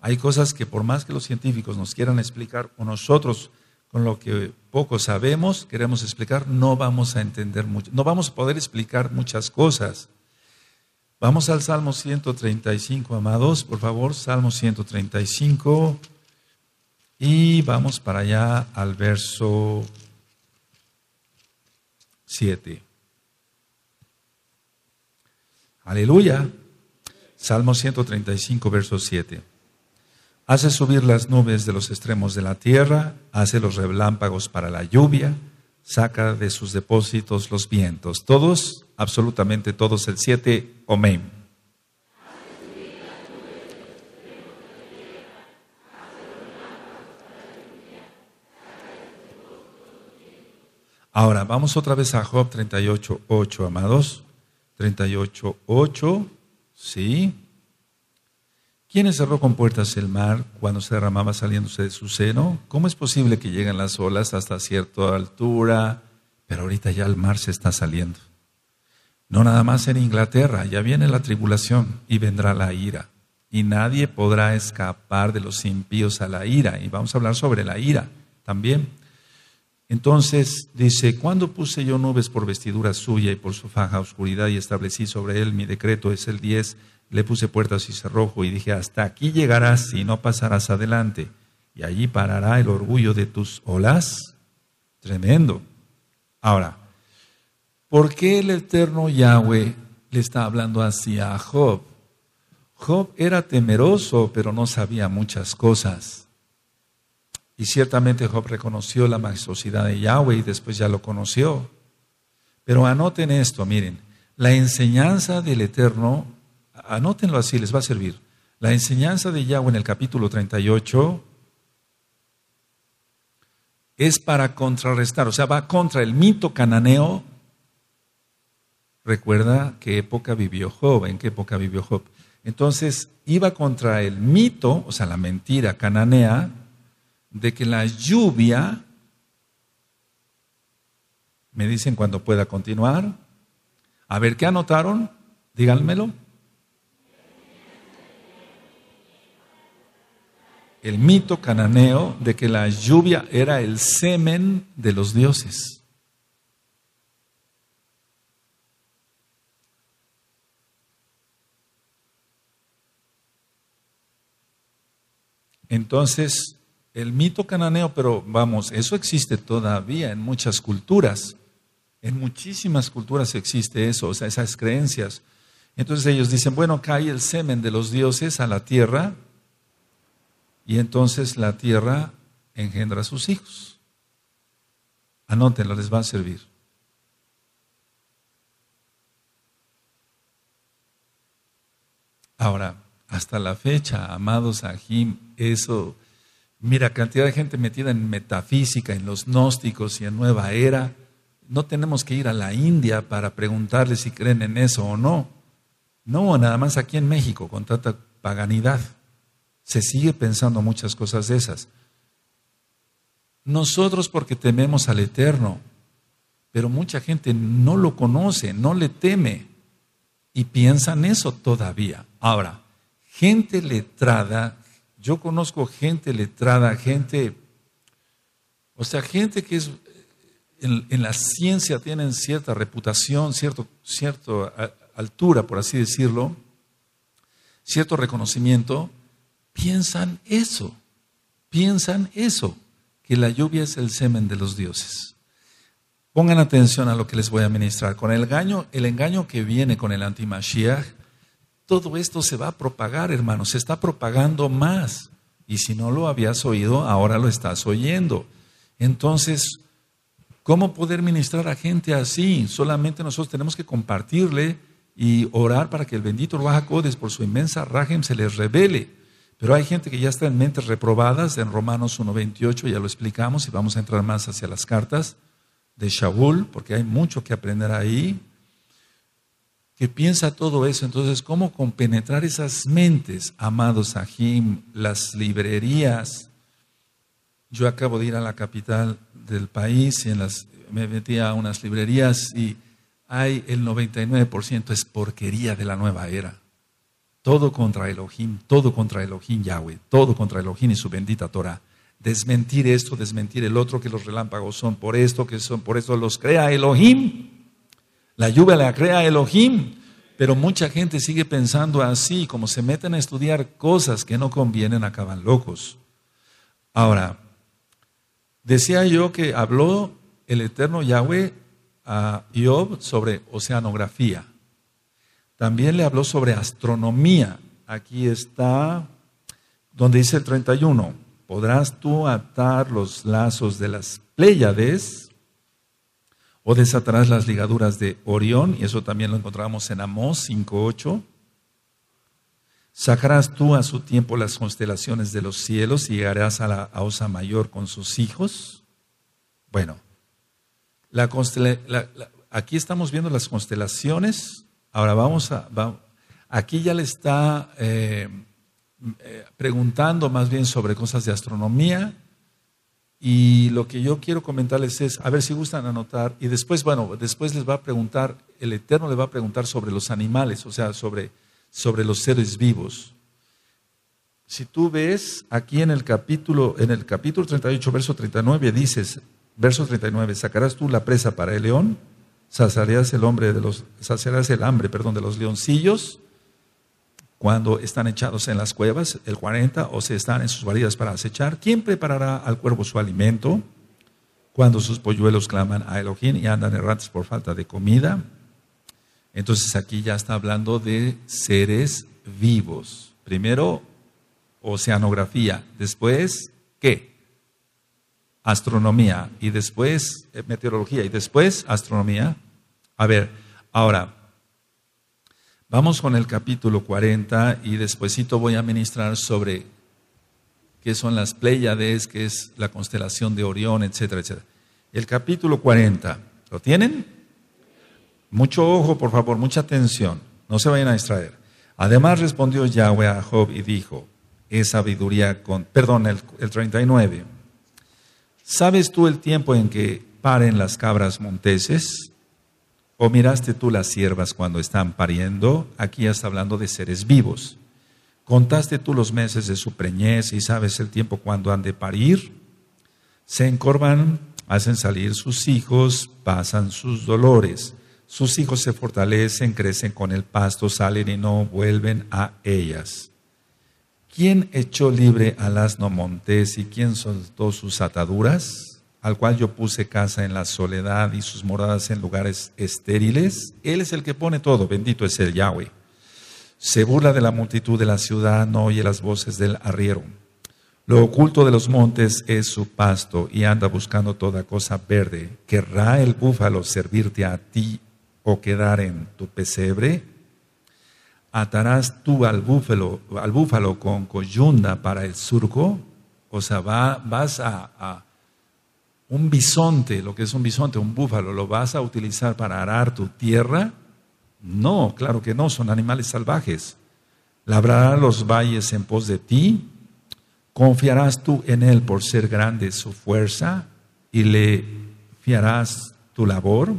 Hay cosas que por más que los científicos nos quieran explicar o nosotros con lo que poco sabemos, queremos explicar, no vamos a entender mucho, no vamos a poder explicar muchas cosas. Vamos al Salmo 135, amados, por favor, Salmo 135. Y vamos para allá al verso 7. Aleluya. Salmo 135, verso 7. Hace subir las nubes de los extremos de la tierra, hace los relámpagos para la lluvia, saca de sus depósitos los vientos. Todos absolutamente todos el 7, amén. Ahora, vamos otra vez a Job 38, 8, amados. 38, 8, ¿sí? ¿Quién cerró con puertas el mar cuando se derramaba saliéndose de su seno? ¿Cómo es posible que lleguen las olas hasta cierta altura, pero ahorita ya el mar se está saliendo? No nada más en Inglaterra, ya viene la tribulación y vendrá la ira. Y nadie podrá escapar de los impíos a la ira. Y vamos a hablar sobre la ira también. Entonces dice, cuando puse yo nubes por vestidura suya y por su faja oscuridad y establecí sobre él mi decreto, es el 10, le puse puertas y cerrojo y dije, hasta aquí llegarás y no pasarás adelante, y allí parará el orgullo de tus olas. Tremendo. Ahora, ¿Por qué el eterno Yahweh le está hablando así a Job? Job era temeroso, pero no sabía muchas cosas. Y ciertamente Job reconoció la majestuosidad de Yahweh y después ya lo conoció. Pero anoten esto, miren, la enseñanza del Eterno, anótenlo así, les va a servir. La enseñanza de Yahweh en el capítulo 38 es para contrarrestar, o sea, va contra el mito cananeo Recuerda qué época vivió Job, en qué época vivió Job. Entonces iba contra el mito, o sea, la mentira cananea, de que la lluvia, me dicen cuando pueda continuar, a ver, ¿qué anotaron? Díganmelo. El mito cananeo de que la lluvia era el semen de los dioses. Entonces, el mito cananeo, pero vamos, eso existe todavía en muchas culturas. En muchísimas culturas existe eso, o sea, esas creencias. Entonces ellos dicen, bueno, cae el semen de los dioses a la tierra y entonces la tierra engendra a sus hijos. Anótenlo, les va a servir. Ahora, hasta la fecha, amados Ajim, eso, mira, cantidad de gente metida en metafísica, en los gnósticos y en nueva era. No tenemos que ir a la India para preguntarle si creen en eso o no. No, nada más aquí en México, con tanta paganidad. Se sigue pensando muchas cosas de esas. Nosotros porque tememos al Eterno, pero mucha gente no lo conoce, no le teme y piensan eso todavía. Ahora, gente letrada yo conozco gente letrada, gente, o sea, gente que es, en, la ciencia tienen cierta reputación, cierta cierto altura, por así decirlo, cierto reconocimiento, piensan eso, piensan eso, que la lluvia es el semen de los dioses. Pongan atención a lo que les voy a ministrar. Con el engaño, el engaño que viene con el antimashiach todo esto se va a propagar, hermanos. se está propagando más. Y si no lo habías oído, ahora lo estás oyendo. Entonces, ¿cómo poder ministrar a gente así? Solamente nosotros tenemos que compartirle y orar para que el bendito Ruajacodes, por su inmensa rajem, se les revele. Pero hay gente que ya está en mentes reprobadas, en Romanos 1.28 ya lo explicamos y vamos a entrar más hacia las cartas de Shaul, porque hay mucho que aprender ahí, que piensa todo eso. Entonces, ¿cómo compenetrar esas mentes, amados Ajim, las librerías? Yo acabo de ir a la capital del país y en las, me metí a unas librerías y hay el 99% es porquería de la nueva era. Todo contra Elohim, todo contra Elohim Yahweh, todo contra Elohim y su bendita Torah. Desmentir esto, desmentir el otro, que los relámpagos son por esto, que son por esto, los crea Elohim la lluvia la crea Elohim, pero mucha gente sigue pensando así, como se meten a estudiar cosas que no convienen, acaban locos. Ahora, decía yo que habló el eterno Yahweh a Job sobre oceanografía. También le habló sobre astronomía. Aquí está donde dice el 31, podrás tú atar los lazos de las Pléyades o desatarás las ligaduras de Orión, y eso también lo encontramos en Amós 5.8. Sacarás tú a su tiempo las constelaciones de los cielos y llegarás a la osa mayor con sus hijos. Bueno, aquí estamos viendo las constelaciones. Ahora vamos a... aquí ya le está eh, eh, preguntando más bien sobre cosas de astronomía, y lo que yo quiero comentarles es, a ver si gustan anotar, y después, bueno, después les va a preguntar, el Eterno le va a preguntar sobre los animales, o sea, sobre, sobre los seres vivos. Si tú ves aquí en el capítulo, en el capítulo 38, verso 39, dices, verso 39, sacarás tú la presa para el león, saciarás el hombre de los, saciarás el hambre, perdón, de los leoncillos, cuando están echados en las cuevas, el 40, o se están en sus guaridas para acechar. ¿Quién preparará al cuervo su alimento? Cuando sus polluelos claman a Elohim y andan errantes por falta de comida. Entonces aquí ya está hablando de seres vivos. Primero, oceanografía. Después, ¿qué? Astronomía. Y después, eh, meteorología. Y después, astronomía. A ver, ahora, Vamos con el capítulo 40 y despuesito voy a ministrar sobre qué son las Pléyades, qué es la constelación de Orión, etcétera, etcétera. El capítulo 40, ¿lo tienen? Mucho ojo, por favor, mucha atención, no se vayan a distraer. Además respondió Yahweh a Job y dijo, es sabiduría con, perdón, el, el 39. ¿Sabes tú el tiempo en que paren las cabras monteses? ¿O miraste tú las siervas cuando están pariendo? Aquí está hablando de seres vivos. ¿Contaste tú los meses de su preñez y sabes el tiempo cuando han de parir? Se encorvan, hacen salir sus hijos, pasan sus dolores. Sus hijos se fortalecen, crecen con el pasto, salen y no vuelven a ellas. ¿Quién echó libre a las no y quién soltó sus ataduras? al cual yo puse casa en la soledad y sus moradas en lugares estériles. Él es el que pone todo, bendito es el Yahweh. Se burla de la multitud de la ciudad, no oye las voces del arriero. Lo oculto de los montes es su pasto y anda buscando toda cosa verde. ¿Querrá el búfalo servirte a ti o quedar en tu pesebre? ¿Atarás tú al búfalo, al búfalo con coyunda para el surco? O sea, vas a un bisonte, lo que es un bisonte, un búfalo, ¿lo vas a utilizar para arar tu tierra? No, claro que no, son animales salvajes. Labrará los valles en pos de ti. Confiarás tú en él por ser grande su fuerza y le fiarás tu labor.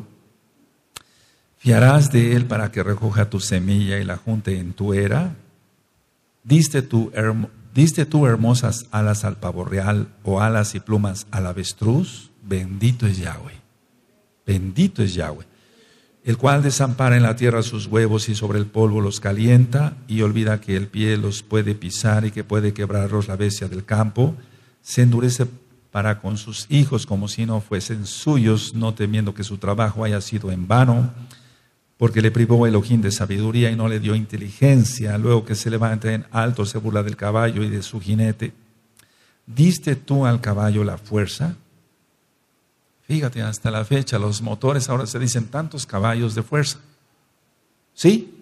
Fiarás de él para que recoja tu semilla y la junte en tu era. Diste tu, hermano. ¿Diste tú hermosas alas al pavo real o alas y plumas al avestruz? Bendito es Yahweh. Bendito es Yahweh. El cual desampara en la tierra sus huevos y sobre el polvo los calienta y olvida que el pie los puede pisar y que puede quebrarlos la bestia del campo. Se endurece para con sus hijos como si no fuesen suyos, no temiendo que su trabajo haya sido en vano porque le privó Elohim de sabiduría y no le dio inteligencia. Luego que se levanta en alto, se burla del caballo y de su jinete. ¿Diste tú al caballo la fuerza? Fíjate, hasta la fecha los motores ahora se dicen tantos caballos de fuerza. ¿Sí?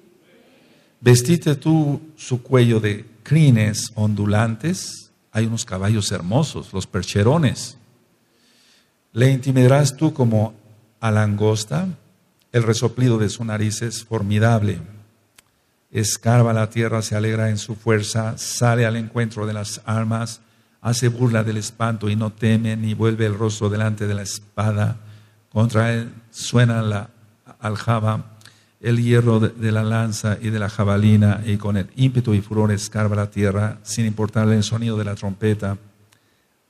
Vestiste tú su cuello de crines ondulantes. Hay unos caballos hermosos, los percherones. ¿Le intimidarás tú como a langosta? El resoplido de su nariz es formidable. Escarba la tierra, se alegra en su fuerza, sale al encuentro de las armas, hace burla del espanto y no teme, ni vuelve el rostro delante de la espada. Contra él suena la aljaba, el hierro de la lanza y de la jabalina, y con el ímpetu y furor escarba la tierra, sin importarle el sonido de la trompeta.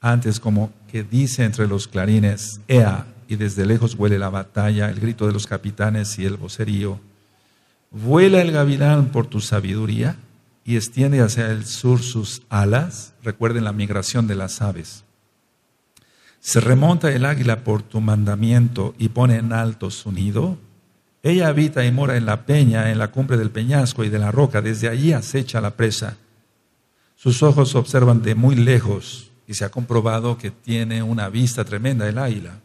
Antes, como que dice entre los clarines, Ea, y desde lejos huele la batalla, el grito de los capitanes y el vocerío. Vuela el gavilán por tu sabiduría y extiende hacia el sur sus alas. Recuerden la migración de las aves. Se remonta el águila por tu mandamiento y pone en alto su nido. Ella habita y mora en la peña, en la cumbre del peñasco y de la roca. Desde allí acecha la presa. Sus ojos observan de muy lejos y se ha comprobado que tiene una vista tremenda el águila.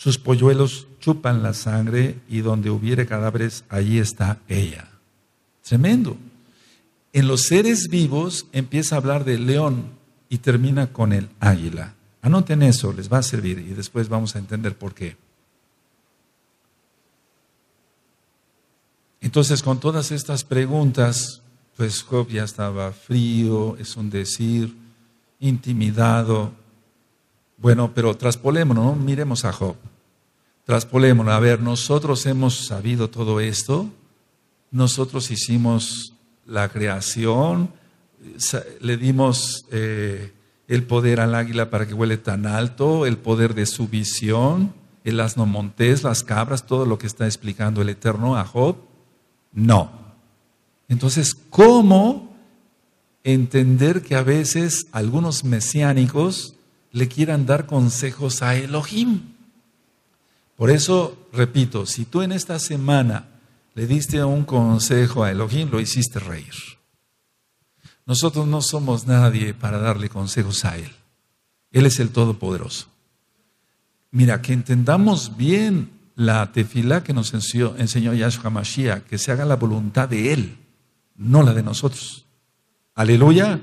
Sus polluelos chupan la sangre y donde hubiere cadáveres, allí está ella. Tremendo. En los seres vivos empieza a hablar del león y termina con el águila. Anoten eso, les va a servir y después vamos a entender por qué. Entonces, con todas estas preguntas, pues Job ya estaba frío, es un decir, intimidado. Bueno, pero traspolémonos, ¿no? miremos a Job. Traspolémonos, a ver, nosotros hemos sabido todo esto, nosotros hicimos la creación, le dimos eh, el poder al águila para que huele tan alto, el poder de su visión, el asno montés, las cabras, todo lo que está explicando el Eterno a Job. No. Entonces, ¿cómo entender que a veces algunos mesiánicos le quieran dar consejos a Elohim? Por eso, repito, si tú en esta semana le diste un consejo a Elohim, lo hiciste reír. Nosotros no somos nadie para darle consejos a Él. Él es el Todopoderoso. Mira, que entendamos bien la tefilá que nos enseñó, enseñó Yahshua Mashiach, que se haga la voluntad de Él, no la de nosotros. Aleluya.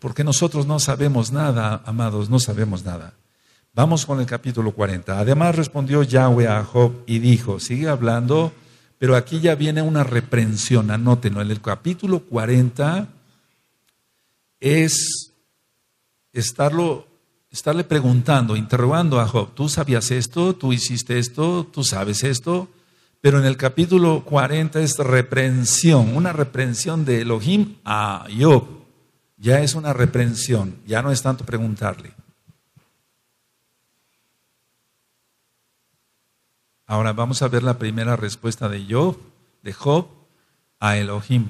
Porque nosotros no sabemos nada, amados, no sabemos nada. Vamos con el capítulo 40. Además respondió Yahweh a Job y dijo, sigue hablando, pero aquí ya viene una reprensión, anótenlo, en el capítulo 40 es estarle preguntando, interrogando a Job, tú sabías esto, tú hiciste esto, tú sabes esto, pero en el capítulo 40 es reprensión, una reprensión de Elohim a Job, ya es una reprensión, ya no es tanto preguntarle. Ahora vamos a ver la primera respuesta de Job, a Elohim.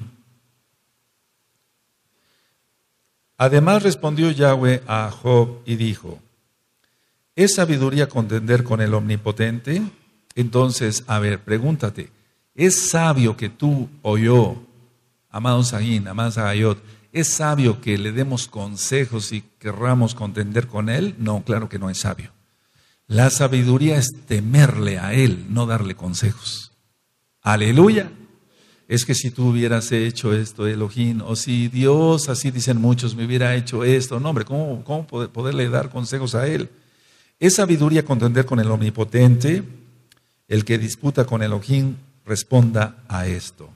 Además respondió Yahweh a Job y dijo, ¿es sabiduría contender con el omnipotente? Entonces, a ver, pregúntate, ¿es sabio que tú o oh yo, Amado Sahin, Amado Agayot, ¿es sabio que le demos consejos y querramos contender con él? No, claro que no es sabio. La sabiduría es temerle a Él, no darle consejos. Aleluya. Es que si tú hubieras hecho esto, Elohim, o si Dios, así dicen muchos, me hubiera hecho esto, no, hombre, ¿cómo, poderle dar consejos a Él? Es sabiduría contender con el omnipotente, el que disputa con Elohim responda a esto.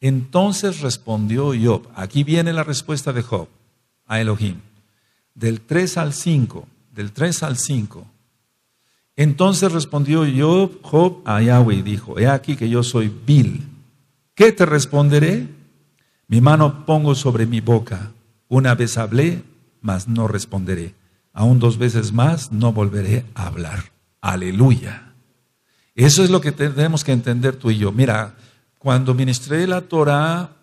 Entonces respondió Job, aquí viene la respuesta de Job a Elohim, del 3 al 5, del 3 al 5, entonces respondió Job, a ah, Yahweh y dijo, he aquí que yo soy vil. ¿Qué te responderé? Mi mano pongo sobre mi boca. Una vez hablé, mas no responderé. Aún dos veces más no volveré a hablar. Aleluya. Eso es lo que tenemos que entender tú y yo. Mira, cuando ministré la Torah,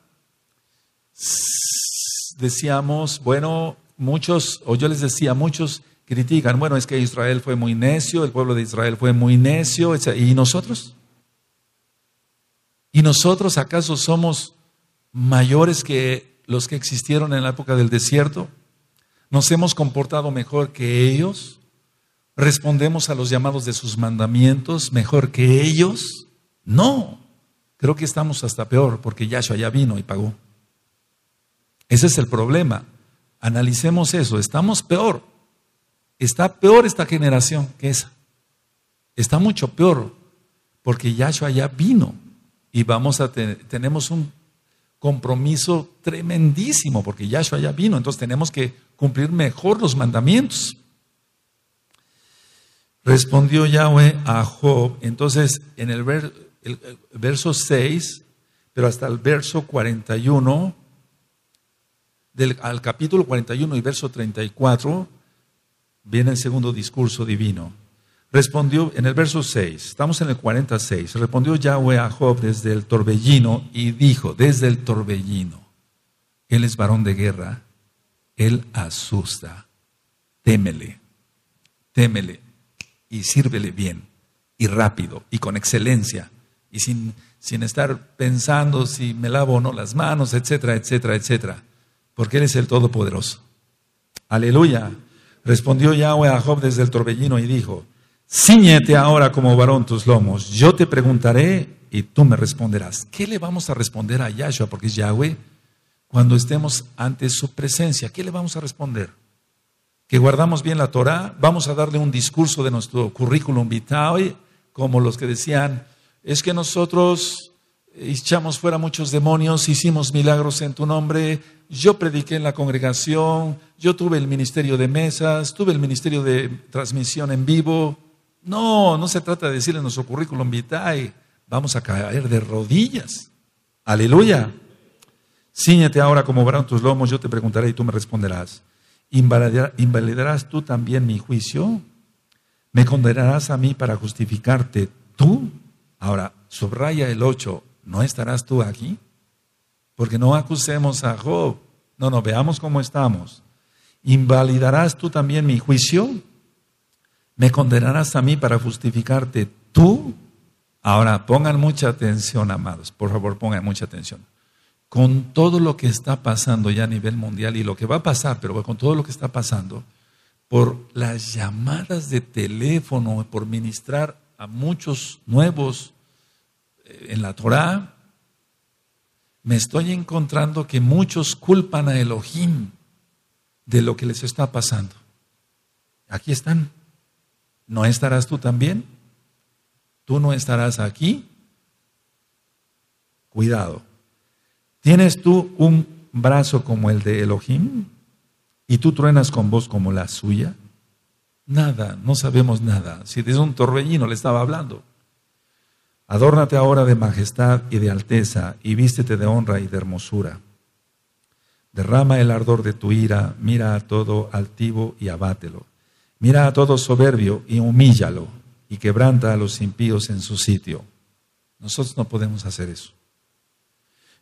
decíamos, bueno, muchos, o yo les decía, muchos critican, bueno, es que Israel fue muy necio, el pueblo de Israel fue muy necio, ¿y nosotros? ¿Y nosotros acaso somos mayores que los que existieron en la época del desierto? ¿Nos hemos comportado mejor que ellos? ¿Respondemos a los llamados de sus mandamientos mejor que ellos? No, creo que estamos hasta peor porque Yahshua ya vino y pagó. Ese es el problema. Analicemos eso, estamos peor. Está peor esta generación que esa. Está mucho peor, porque Yahshua ya vino y vamos a tenemos un compromiso tremendísimo, porque Yahshua ya vino, entonces tenemos que cumplir mejor los mandamientos. Respondió Yahweh a Job, entonces en el, verso 6, pero hasta el verso 41, del, al capítulo 41 y verso 34, Viene el segundo discurso divino. Respondió en el verso 6, estamos en el 46, respondió Yahweh a Job desde el torbellino y dijo, desde el torbellino, él es varón de guerra, él asusta, témele, témele y sírvele bien y rápido y con excelencia y sin, sin estar pensando si me lavo o no las manos, etcétera, etcétera, etcétera, porque él es el Todopoderoso. Aleluya. Respondió Yahweh a Job desde el torbellino y dijo, Cíñete ahora como varón tus lomos, yo te preguntaré y tú me responderás. ¿Qué le vamos a responder a Yahshua? Porque es Yahweh. Cuando estemos ante su presencia, ¿qué le vamos a responder? Que guardamos bien la Torah, vamos a darle un discurso de nuestro currículum vitae, como los que decían, es que nosotros echamos fuera muchos demonios, hicimos milagros en tu nombre, yo prediqué en la congregación, yo tuve el ministerio de mesas, tuve el ministerio de transmisión en vivo. No, no se trata de decirle nuestro currículum vitae, vamos a caer de rodillas. Aleluya. Cíñete ahora como verán tus lomos, yo te preguntaré y tú me responderás. ¿Invalidarás tú también mi juicio? ¿Me condenarás a mí para justificarte tú? Ahora, subraya el 8, ¿no estarás tú aquí? Porque no acusemos a Job. No, no, veamos cómo estamos. ¿Invalidarás tú también mi juicio? ¿Me condenarás a mí para justificarte tú? Ahora, pongan mucha atención, amados. Por favor, pongan mucha atención. Con todo lo que está pasando ya a nivel mundial y lo que va a pasar, pero con todo lo que está pasando, por las llamadas de teléfono, por ministrar a muchos nuevos eh, en la Torá, me estoy encontrando que muchos culpan a Elohim de lo que les está pasando. Aquí están. ¿No estarás tú también? ¿Tú no estarás aquí? Cuidado. ¿Tienes tú un brazo como el de Elohim? ¿Y tú truenas con voz como la suya? Nada, no sabemos nada. Si es un torbellino, le estaba hablando. Adórnate ahora de majestad y de alteza, y vístete de honra y de hermosura. Derrama el ardor de tu ira, mira a todo altivo y abátelo. Mira a todo soberbio y humíllalo, y quebranta a los impíos en su sitio. Nosotros no podemos hacer eso.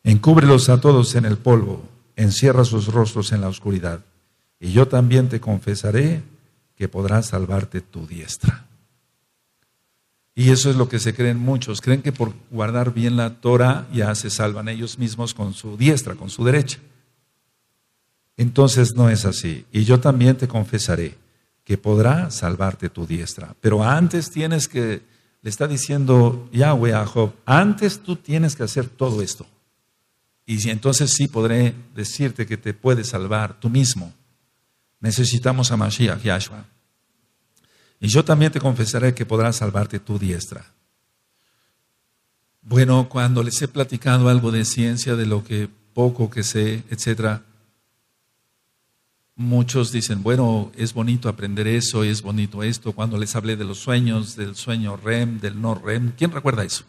Encúbrelos a todos en el polvo, encierra sus rostros en la oscuridad, y yo también te confesaré que podrá salvarte tu diestra. Y eso es lo que se creen muchos. Creen que por guardar bien la Torah ya se salvan ellos mismos con su diestra, con su derecha. Entonces no es así. Y yo también te confesaré que podrá salvarte tu diestra. Pero antes tienes que, le está diciendo Yahweh a Job, antes tú tienes que hacer todo esto. Y entonces sí podré decirte que te puedes salvar tú mismo. Necesitamos a Mashiach, Yahshua y yo también te confesaré que podrás salvarte tu diestra. Bueno, cuando les he platicado algo de ciencia, de lo que poco que sé, etcétera, muchos dicen, bueno, es bonito aprender eso, es bonito esto. Cuando les hablé de los sueños, del sueño REM, del no REM, ¿quién recuerda eso?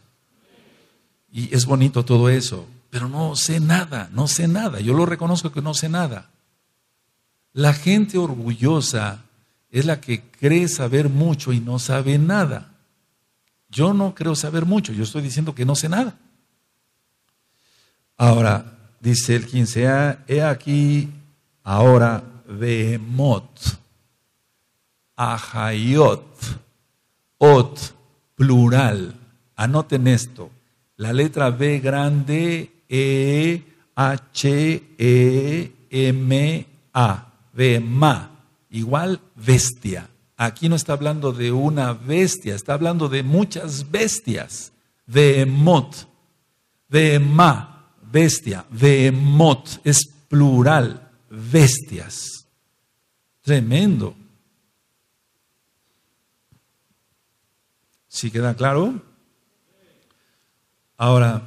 Y es bonito todo eso, pero no sé nada, no sé nada. Yo lo reconozco que no sé nada. La gente orgullosa es la que cree saber mucho y no sabe nada. Yo no creo saber mucho, yo estoy diciendo que no sé nada. Ahora, dice el 15, ah, he aquí ahora vemot, ajayot, Ot, plural. Anoten esto, la letra B grande, E, H, E, M, A, Bema igual bestia. Aquí no está hablando de una bestia, está hablando de muchas bestias. De emot, de ma, bestia, de emot, es plural, bestias. Tremendo. ¿Sí queda claro? Ahora,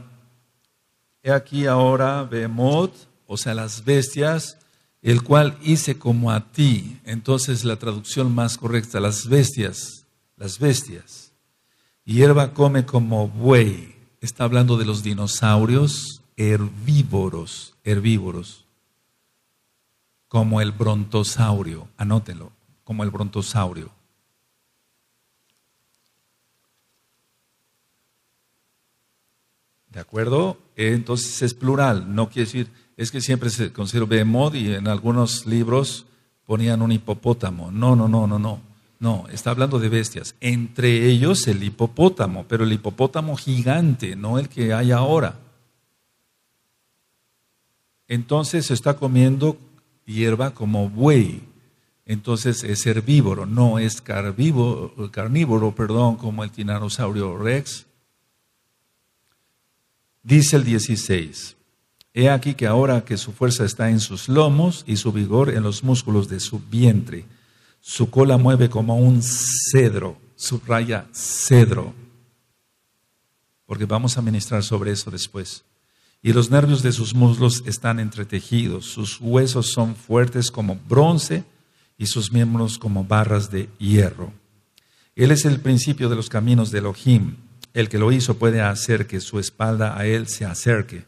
he aquí ahora Behemoth, o sea, las bestias, el cual hice como a ti. Entonces la traducción más correcta, las bestias, las bestias. hierba come como buey. Está hablando de los dinosaurios herbívoros, herbívoros. Como el brontosaurio, anótenlo, como el brontosaurio. ¿De acuerdo? Entonces es plural, no quiere decir es que siempre se considera Behemoth y en algunos libros ponían un hipopótamo. No, no, no, no, no. No, está hablando de bestias. Entre ellos el hipopótamo, pero el hipopótamo gigante, no el que hay ahora. Entonces se está comiendo hierba como buey. Entonces es herbívoro, no es carnívoro, perdón, como el tinanosaurio rex. Dice el 16. He aquí que ahora que su fuerza está en sus lomos y su vigor en los músculos de su vientre. Su cola mueve como un cedro, subraya cedro, porque vamos a ministrar sobre eso después. Y los nervios de sus muslos están entretejidos, sus huesos son fuertes como bronce y sus miembros como barras de hierro. Él es el principio de los caminos de Elohim. El que lo hizo puede hacer que su espalda a él se acerque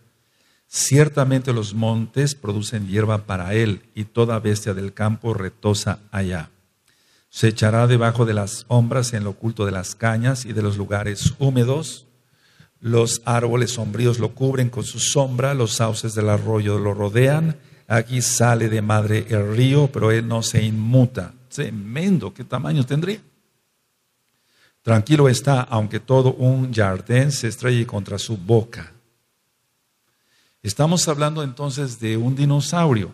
Ciertamente los montes producen hierba para él, y toda bestia del campo retosa allá. Se echará debajo de las sombras en lo oculto de las cañas y de los lugares húmedos. Los árboles sombríos lo cubren con su sombra, los sauces del arroyo lo rodean. Aquí sale de madre el río, pero él no se inmuta. Tremendo, ¿qué tamaño tendría? Tranquilo está, aunque todo un jardín se estrelle contra su boca Estamos hablando entonces de un dinosaurio.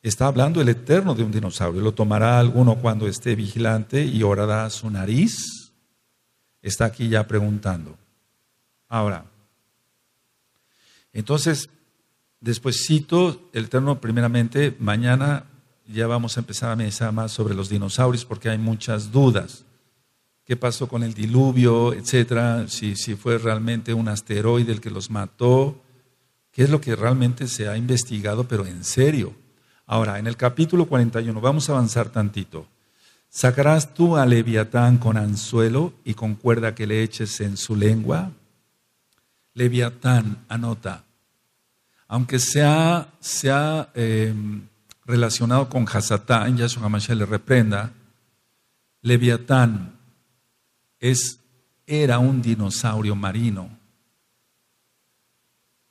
Está hablando el Eterno de un dinosaurio. Lo tomará alguno cuando esté vigilante y orará su nariz. Está aquí ya preguntando. Ahora, entonces, después cito el Eterno primeramente, mañana ya vamos a empezar a meditar más sobre los dinosaurios porque hay muchas dudas. ¿Qué pasó con el diluvio, etcétera? Si, si fue realmente un asteroide el que los mató, ¿Qué es lo que realmente se ha investigado, pero en serio. Ahora, en el capítulo 41, vamos a avanzar tantito. ¿Sacarás tú a Leviatán con anzuelo y con cuerda que le eches en su lengua? Leviatán, anota. Aunque sea, ha em, relacionado con Hasatán, Yahshua ya le reprenda, Leviatán es, era un dinosaurio marino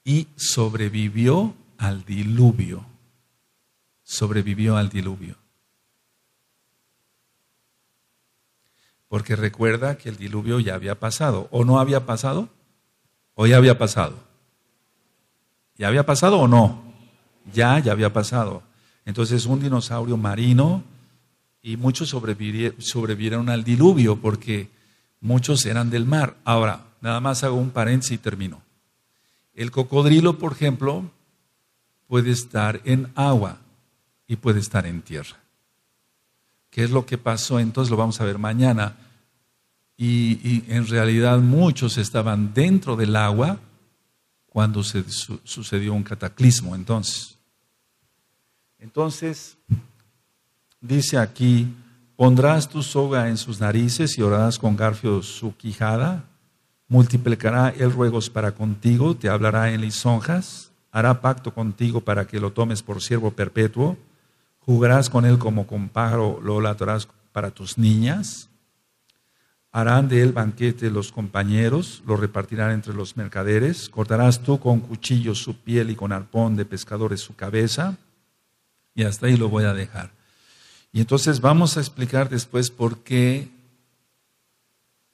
y sobrevivió al diluvio. Sobrevivió al diluvio. Porque recuerda que el diluvio ya había pasado. ¿O no había pasado? ¿O ya había pasado? ¿Ya había pasado o no? Ya, ya había pasado. Entonces un dinosaurio marino y muchos sobrevivieron al diluvio porque muchos eran del mar. Ahora, nada más hago un paréntesis y termino. El cocodrilo, por ejemplo, puede estar en agua y puede estar en tierra. ¿Qué es lo que pasó? Entonces lo vamos a ver mañana. Y, en realidad muchos estaban dentro del agua cuando se sucedió un cataclismo. Entonces, entonces dice aquí, pondrás tu soga en sus narices y orarás con garfio su quijada multiplicará el ruegos para contigo, te hablará en lisonjas, hará pacto contigo para que lo tomes por siervo perpetuo, jugarás con él como con lo latarás para tus niñas, harán de él banquete los compañeros, lo repartirán entre los mercaderes, cortarás tú con cuchillo su piel y con arpón de pescadores su cabeza, y hasta ahí lo voy a dejar. Y entonces vamos a explicar después por qué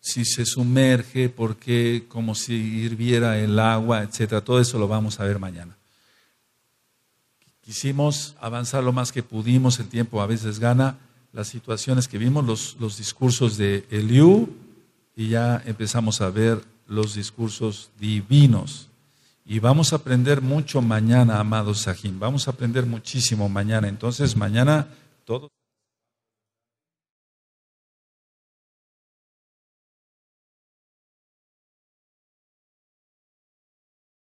si se sumerge, por qué, como si hirviera el agua, etcétera. Todo eso lo vamos a ver mañana. Quisimos avanzar lo más que pudimos, el tiempo a veces gana. Las situaciones que vimos, los, discursos de Eliú, y ya empezamos a ver los discursos divinos. Y vamos a aprender mucho mañana, amados Sajín. Vamos a aprender muchísimo mañana. Entonces, mañana todo.